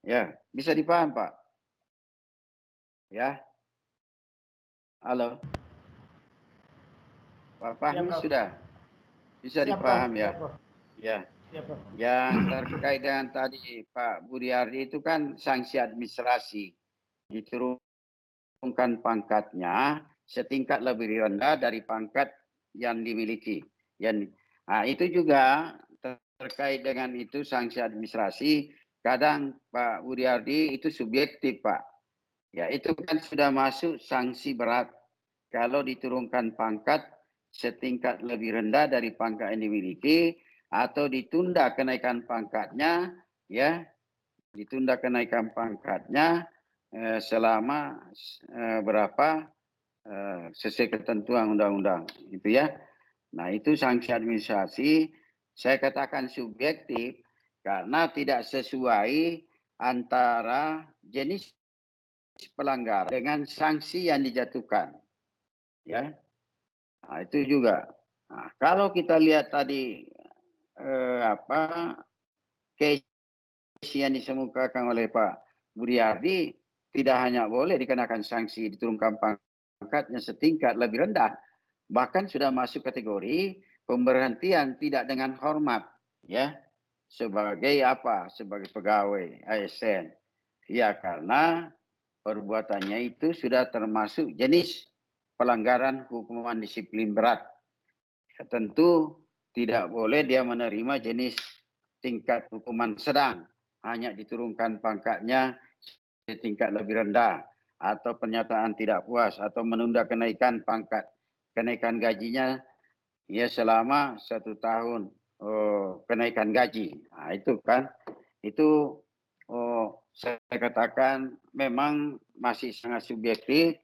ya bisa dipaham Pak ya halo Pak Fahmi ya, sudah bisa siap, dipaham ya ya ya yang terkait dengan tadi Pak Budiardi itu kan sanksi administrasi diturunkan pangkatnya setingkat lebih rendah dari pangkat yang dimiliki. Yang nah, itu juga terkait dengan itu sanksi administrasi. Kadang Pak Budiardi itu subjektif Pak. Ya itu kan sudah masuk sanksi berat kalau diturunkan pangkat setingkat lebih rendah dari pangkat yang dimiliki atau ditunda kenaikan pangkatnya ya ditunda kenaikan pangkatnya eh, selama eh, berapa eh, sesuai ketentuan undang-undang itu ya nah itu sanksi administrasi saya katakan subjektif karena tidak sesuai antara jenis pelanggaran dengan sanksi yang dijatuhkan ya nah, itu juga nah, kalau kita lihat tadi Eh, apa yang disemukakan oleh Pak Budiardi tidak hanya boleh dikenakan sanksi diturunkan pangkatnya setingkat lebih rendah bahkan sudah masuk kategori pemberhentian tidak dengan hormat ya sebagai apa sebagai pegawai ASN ya karena perbuatannya itu sudah termasuk jenis pelanggaran hukuman disiplin berat tentu tidak boleh dia menerima jenis tingkat hukuman sedang, hanya diturunkan pangkatnya di tingkat lebih rendah atau pernyataan tidak puas atau menunda kenaikan pangkat kenaikan gajinya ya selama satu tahun oh, kenaikan gaji nah, itu kan itu oh, saya katakan memang masih sangat subjektif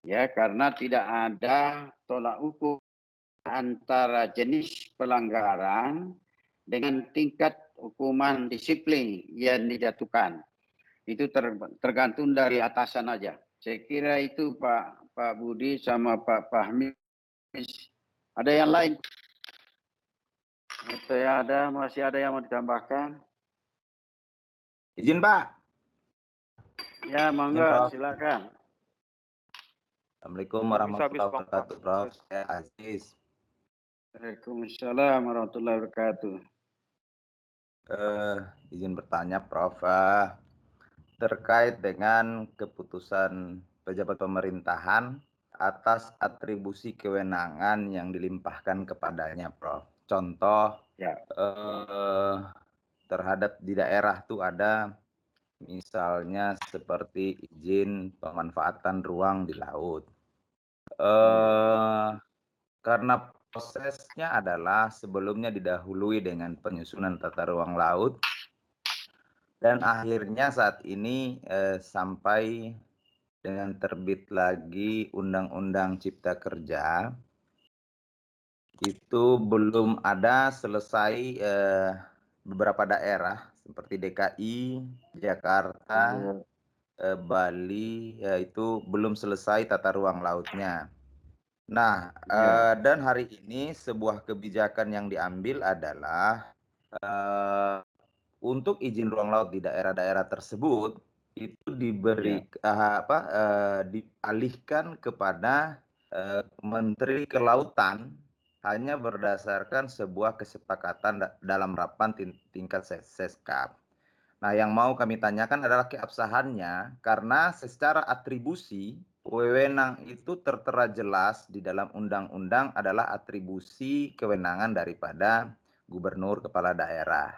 ya karena tidak ada tolak ukur antara jenis pelanggaran dengan tingkat hukuman disiplin yang dijatuhkan. Itu ter, tergantung dari atasan aja. Saya kira itu Pak Pak Budi sama Pak Fahmi. Ada yang lain? itu ya ada masih ada yang mau ditambahkan? Izin Pak. Ya, monggo silakan. Assalamualaikum warahmatullahi wabarakatuh, Prof. Saya Aziz. Waalaikumsalam warahmatullahi wabarakatuh. Uh, izin bertanya Prof, uh, terkait dengan keputusan pejabat pemerintahan atas atribusi kewenangan yang dilimpahkan kepadanya Prof. Contoh ya. Uh, terhadap di daerah tuh ada misalnya seperti izin pemanfaatan ruang di laut. Eh, karena prosesnya adalah sebelumnya didahului dengan penyusunan tata ruang laut dan akhirnya saat ini eh, sampai dengan terbit lagi undang-undang cipta kerja itu belum ada selesai eh, beberapa daerah seperti DKI, Jakarta, iya. eh, Bali yaitu belum selesai tata ruang lautnya. Nah, ya. Eh, dan hari ini sebuah kebijakan yang diambil adalah eh, untuk izin ruang laut di daerah-daerah tersebut itu diberi ya. Eh, apa dialihkan kepada Menteri Kelautan hanya berdasarkan sebuah kesepakatan dalam rapat tingkat seskap. Nah, yang mau kami tanyakan adalah keabsahannya karena secara atribusi wewenang itu tertera jelas di dalam undang-undang adalah atribusi kewenangan daripada gubernur kepala daerah.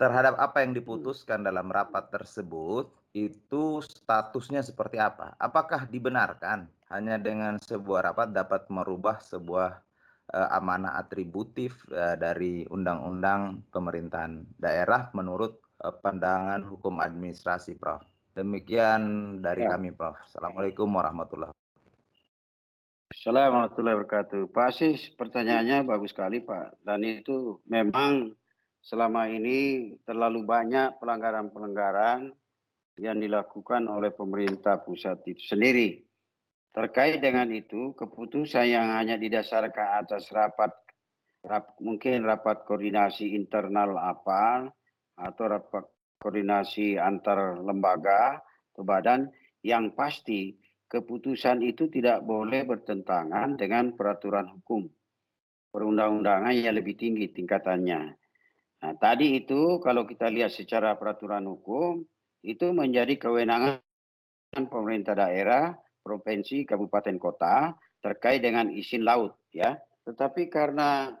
Terhadap apa yang diputuskan dalam rapat tersebut, itu statusnya seperti apa? Apakah dibenarkan hanya dengan sebuah rapat dapat merubah sebuah uh, amanah atributif uh, dari undang-undang pemerintahan daerah menurut uh, pandangan hukum administrasi, Prof? Demikian dari ya. kami, Prof. Assalamualaikum warahmatullahi wabarakatuh. Assalamualaikum warahmatullahi wabarakatuh. Pak Asis, pertanyaannya iya. bagus sekali, Pak. Dan itu memang selama ini terlalu banyak pelanggaran-pelanggaran yang dilakukan oleh pemerintah pusat itu sendiri. Terkait dengan itu, keputusan yang hanya didasarkan atas rapat, rap, mungkin rapat koordinasi internal apa, atau rapat koordinasi antar lembaga atau badan yang pasti keputusan itu tidak boleh bertentangan dengan peraturan hukum perundang-undangan yang lebih tinggi tingkatannya. Nah, tadi itu kalau kita lihat secara peraturan hukum itu menjadi kewenangan pemerintah daerah, provinsi, kabupaten kota terkait dengan izin laut ya. Tetapi karena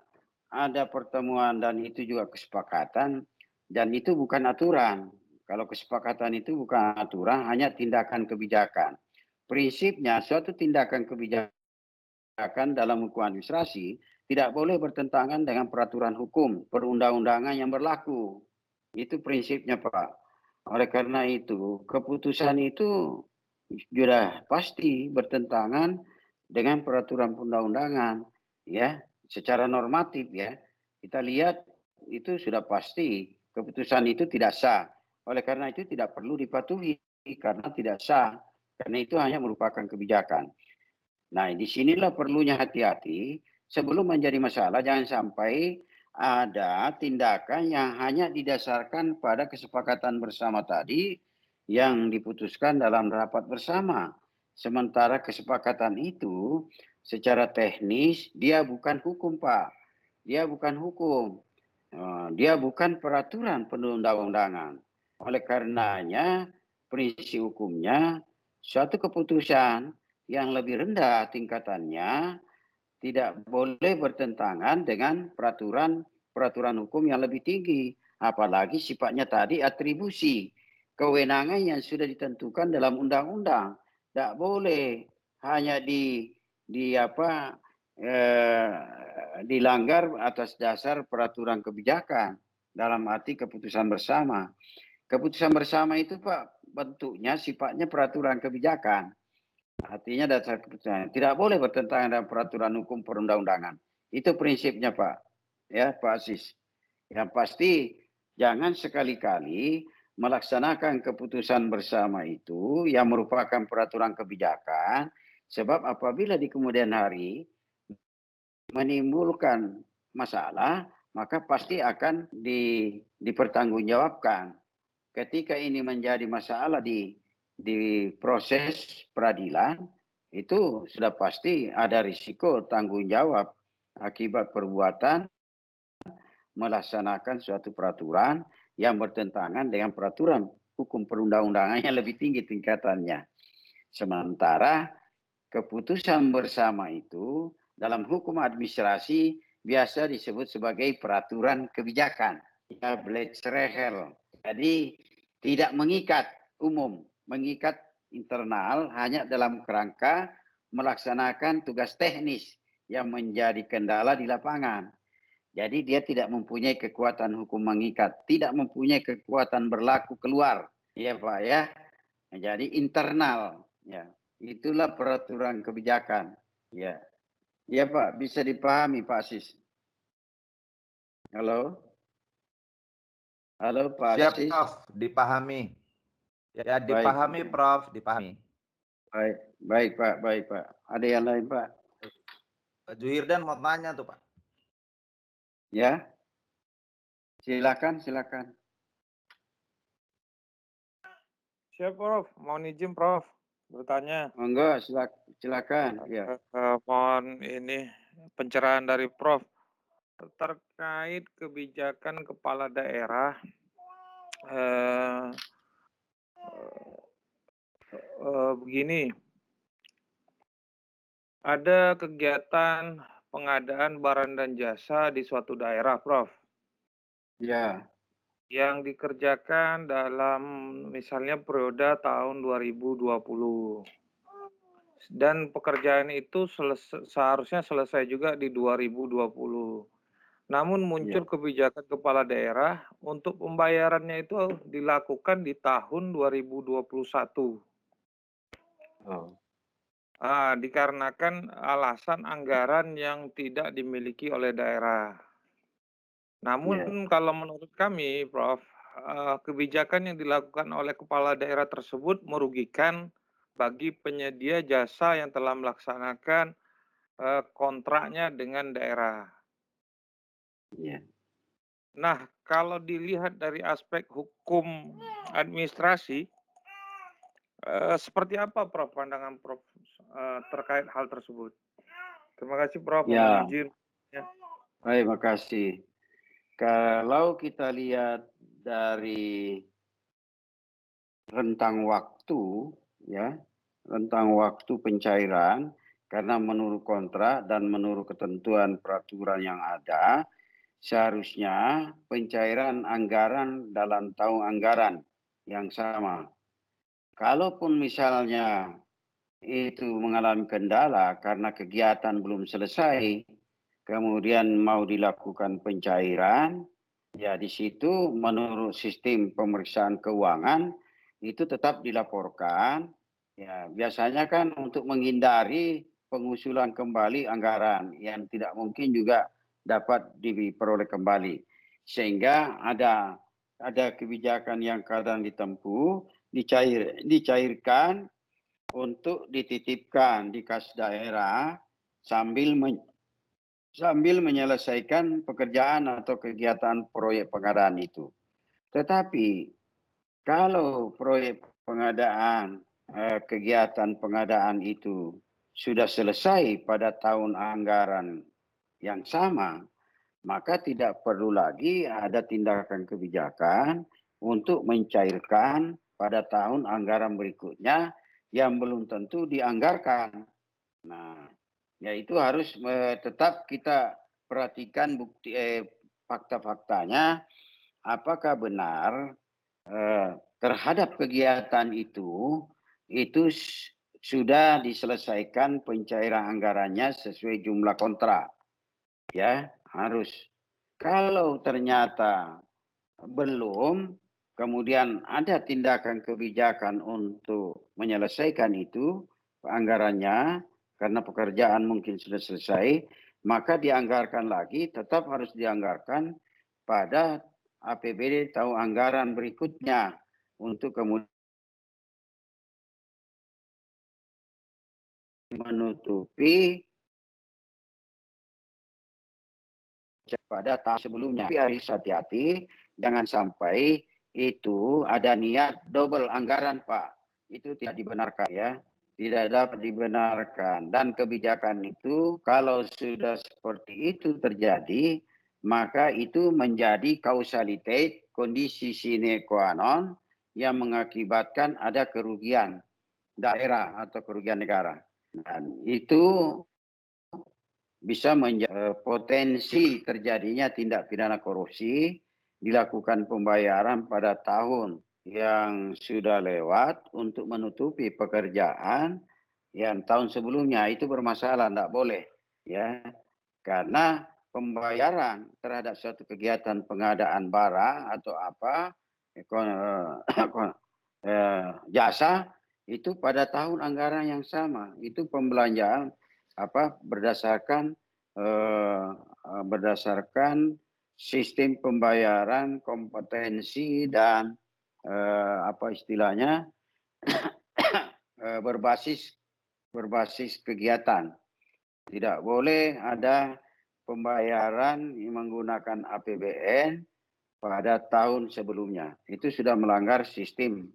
ada pertemuan dan itu juga kesepakatan dan itu bukan aturan. Kalau kesepakatan itu bukan aturan, hanya tindakan kebijakan. Prinsipnya suatu tindakan kebijakan dalam hukum administrasi tidak boleh bertentangan dengan peraturan hukum, perundang-undangan yang berlaku. Itu prinsipnya, Pak. Oleh karena itu, keputusan itu sudah pasti bertentangan dengan peraturan perundang-undangan ya, secara normatif ya. Kita lihat itu sudah pasti keputusan itu tidak sah. Oleh karena itu tidak perlu dipatuhi karena tidak sah. Karena itu hanya merupakan kebijakan. Nah, disinilah perlunya hati-hati. Sebelum menjadi masalah, jangan sampai ada tindakan yang hanya didasarkan pada kesepakatan bersama tadi yang diputuskan dalam rapat bersama. Sementara kesepakatan itu secara teknis dia bukan hukum, Pak. Dia bukan hukum. Ah, dia bukan peraturan perundang-undangan. Oleh karenanya prinsip hukumnya suatu keputusan yang lebih rendah tingkatannya tidak boleh bertentangan dengan peraturan peraturan hukum yang lebih tinggi apalagi sifatnya tadi atribusi kewenangan yang sudah ditentukan dalam undang-undang tidak boleh hanya di di apa Eh, dilanggar atas dasar peraturan kebijakan dalam arti keputusan bersama. Keputusan bersama itu Pak bentuknya sifatnya peraturan kebijakan. Artinya dasar keputusan tidak boleh bertentangan dengan peraturan hukum perundang-undangan. Itu prinsipnya Pak. Ya, Pak Asis. Yang pasti jangan sekali-kali melaksanakan keputusan bersama itu yang merupakan peraturan kebijakan sebab apabila di kemudian hari menimbulkan masalah, maka pasti akan di, dipertanggungjawabkan. Ketika ini menjadi masalah di di proses peradilan itu sudah pasti ada risiko tanggung jawab akibat perbuatan melaksanakan suatu peraturan yang bertentangan dengan peraturan hukum perundang-undangan yang lebih tinggi tingkatannya. Sementara keputusan bersama itu dalam hukum administrasi biasa disebut sebagai peraturan kebijakan. Ya, blechrehel. Jadi tidak mengikat umum, mengikat internal hanya dalam kerangka melaksanakan tugas teknis yang menjadi kendala di lapangan. Jadi dia tidak mempunyai kekuatan hukum mengikat, tidak mempunyai kekuatan berlaku keluar, ya Pak ya. Jadi internal, ya. Itulah peraturan kebijakan, ya. Ya Pak, bisa dipahami Pak Asis. Halo? Halo Pak Siap, Asis. Prof, dipahami. Ya, ya dipahami baik. Prof, dipahami. Baik, baik Pak, baik Pak. Ada yang lain Pak? Pak eh, Juhirdan mau tanya tuh Pak. Ya? Silakan, silakan. Siap Prof, mau izin Prof bertanya. Monggo, silak, silakan. Eh, ya. Eh, mohon ini pencerahan dari Prof terkait kebijakan kepala daerah eh, eh, eh, begini ada kegiatan pengadaan barang dan jasa di suatu daerah, Prof. Ya yang dikerjakan dalam misalnya periode tahun 2020. Dan pekerjaan itu selesa, seharusnya selesai juga di 2020. Namun muncul ya. kebijakan kepala daerah untuk pembayarannya itu dilakukan di tahun 2021. Oh. Ah, dikarenakan alasan anggaran yang tidak dimiliki oleh daerah. Namun yeah. kalau menurut kami Prof, eh, kebijakan yang dilakukan oleh kepala daerah tersebut merugikan bagi penyedia jasa yang telah melaksanakan, eh, kontraknya dengan daerah. Yeah. Nah, kalau dilihat dari aspek hukum administrasi, eh, seperti apa Prof pandangan Prof, terkait hal tersebut? Terima kasih Prof Yeah. Ya. izin. Ya. Baik, kalau kita lihat dari rentang waktu ya rentang waktu pencairan karena menurut kontrak dan menurut ketentuan peraturan yang ada seharusnya pencairan anggaran dalam tahun anggaran yang sama. Kalaupun misalnya itu mengalami kendala karena kegiatan belum selesai, kemudian mau dilakukan pencairan, ya di situ menurut sistem pemeriksaan keuangan itu tetap dilaporkan. Ya, biasanya kan untuk menghindari pengusulan kembali anggaran yang tidak mungkin juga dapat diperoleh kembali. Sehingga ada ada kebijakan yang kadang ditempuh, dicair, dicairkan untuk dititipkan di kas daerah sambil men, sambil menyelesaikan pekerjaan atau kegiatan proyek pengadaan itu. Tetapi kalau proyek pengadaan, eh, kegiatan pengadaan itu sudah selesai pada tahun anggaran yang sama, maka tidak perlu lagi ada tindakan kebijakan untuk mencairkan pada tahun anggaran berikutnya yang belum tentu dianggarkan. Nah, ya itu harus eh, tetap kita perhatikan bukti eh, fakta faktanya apakah benar eh, terhadap kegiatan itu itu sudah diselesaikan pencairan anggarannya sesuai jumlah kontrak ya harus kalau ternyata belum kemudian ada tindakan kebijakan untuk menyelesaikan itu anggarannya karena pekerjaan mungkin sudah selesai, maka dianggarkan lagi, tetap harus dianggarkan pada APBD tahun anggaran berikutnya untuk kemudian menutupi pada tahun sebelumnya. Tapi harus hati-hati, jangan sampai itu ada niat double anggaran Pak. Itu tidak dibenarkan ya tidak dapat dibenarkan dan kebijakan itu kalau sudah seperti itu terjadi maka itu menjadi kausalitas kondisi sine qua non yang mengakibatkan ada kerugian daerah atau kerugian negara dan itu bisa menjadi eh, potensi terjadinya tindak pidana korupsi dilakukan pembayaran pada tahun yang sudah lewat untuk menutupi pekerjaan yang tahun sebelumnya itu bermasalah tidak boleh ya karena pembayaran terhadap suatu kegiatan pengadaan barang atau apa eh, eh, jasa itu pada tahun anggaran yang sama itu pembelanjaan apa berdasarkan eh, berdasarkan sistem pembayaran kompetensi dan Eh, apa istilahnya eh, berbasis berbasis kegiatan. Tidak boleh ada pembayaran yang menggunakan APBN pada tahun sebelumnya. Itu sudah melanggar sistem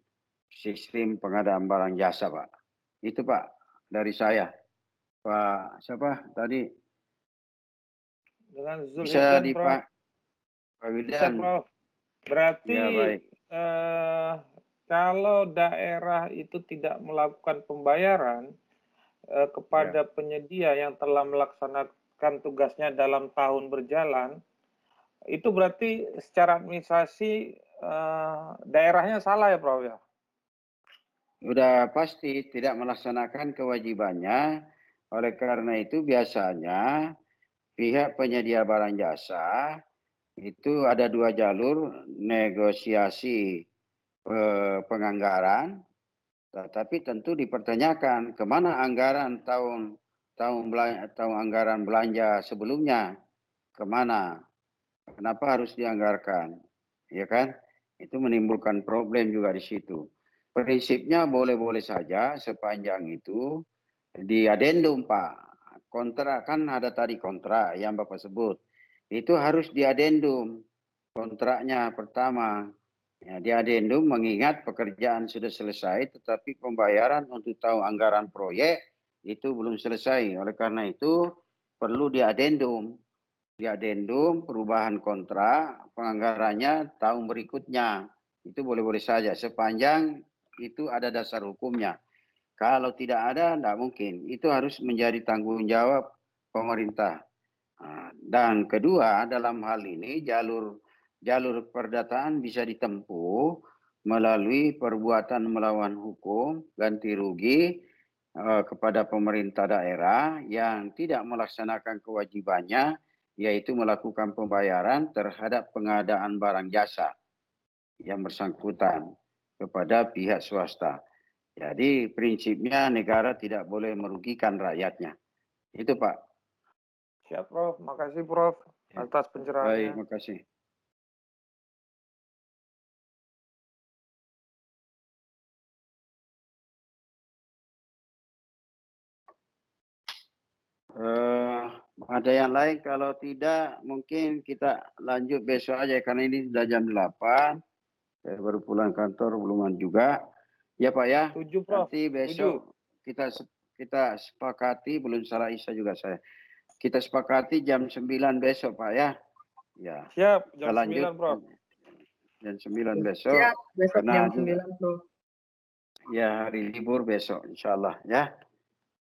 sistem pengadaan barang jasa, Pak. Itu Pak dari saya. Pak siapa tadi? Dengan bisa dipak Pak Wildan. Berarti ya, baik eh, kalau daerah itu tidak melakukan pembayaran eh, kepada ya. penyedia yang telah melaksanakan tugasnya dalam tahun berjalan, itu berarti secara administrasi eh, daerahnya salah ya, Prof ya? Sudah pasti tidak melaksanakan kewajibannya. Oleh karena itu biasanya pihak penyedia barang jasa itu ada dua jalur negosiasi eh, penganggaran, tetapi tentu dipertanyakan kemana anggaran tahun tahun belanja, tahun anggaran belanja sebelumnya kemana, kenapa harus dianggarkan, ya kan? Itu menimbulkan problem juga di situ. Prinsipnya boleh-boleh saja sepanjang itu di adendum Pak kontrak kan ada tadi kontrak yang Bapak sebut itu harus diadendum kontraknya pertama. Ya, diadendum mengingat pekerjaan sudah selesai tetapi pembayaran untuk tahu anggaran proyek itu belum selesai. Oleh karena itu perlu diadendum. Diadendum perubahan kontrak penganggarannya tahun berikutnya. Itu boleh-boleh saja sepanjang itu ada dasar hukumnya. Kalau tidak ada, tidak mungkin. Itu harus menjadi tanggung jawab pemerintah. Nah, dan kedua, dalam hal ini jalur jalur perdataan bisa ditempuh melalui perbuatan melawan hukum ganti rugi eh, kepada pemerintah daerah yang tidak melaksanakan kewajibannya yaitu melakukan pembayaran terhadap pengadaan barang jasa yang bersangkutan kepada pihak swasta. Jadi prinsipnya negara tidak boleh merugikan rakyatnya. Itu Pak. Siap, Prof. Makasih, Prof. Ya. Atas pencerahannya. Baik, makasih. Uh, ada yang lain? Kalau tidak, mungkin kita lanjut besok aja karena ini sudah jam 8. Saya baru pulang kantor belum juga. Ya Pak ya. 7, Prof. Nanti besok 7. kita kita sepakati belum salah Isa juga saya kita sepakati jam 9 besok Pak ya. Ya. Siap, jam lanjut. 9 Prof. Jam 9 besok. Siap, besok karena jam 9 Prof. Ya, hari libur besok insya Allah ya.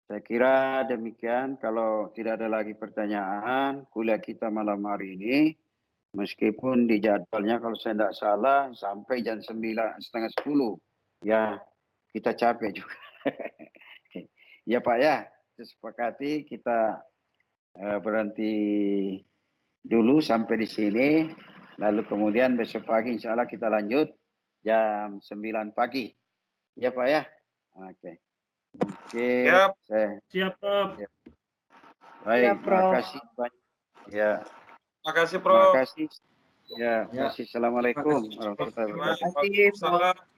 Saya kira demikian kalau tidak ada lagi pertanyaan kuliah kita malam hari ini meskipun di jadwalnya kalau saya tidak salah sampai jam 9 setengah 10 ya kita capek juga. ya Pak ya, kita sepakati kita Eh, berhenti dulu sampai di sini. Lalu kemudian besok pagi insya Allah kita lanjut jam 9 pagi. Ya Pak ya? Oke. Okay. Oke. Okay. Siap. Saya. Siap, Prof. Iya. Baik, Siap, terima kasih banyak. Ya. Terima kasih, Prof. Terima kasih. Ya, terima kasih. Assalamualaikum warahmatullahi wabarakatuh. Terima kasih, Prof.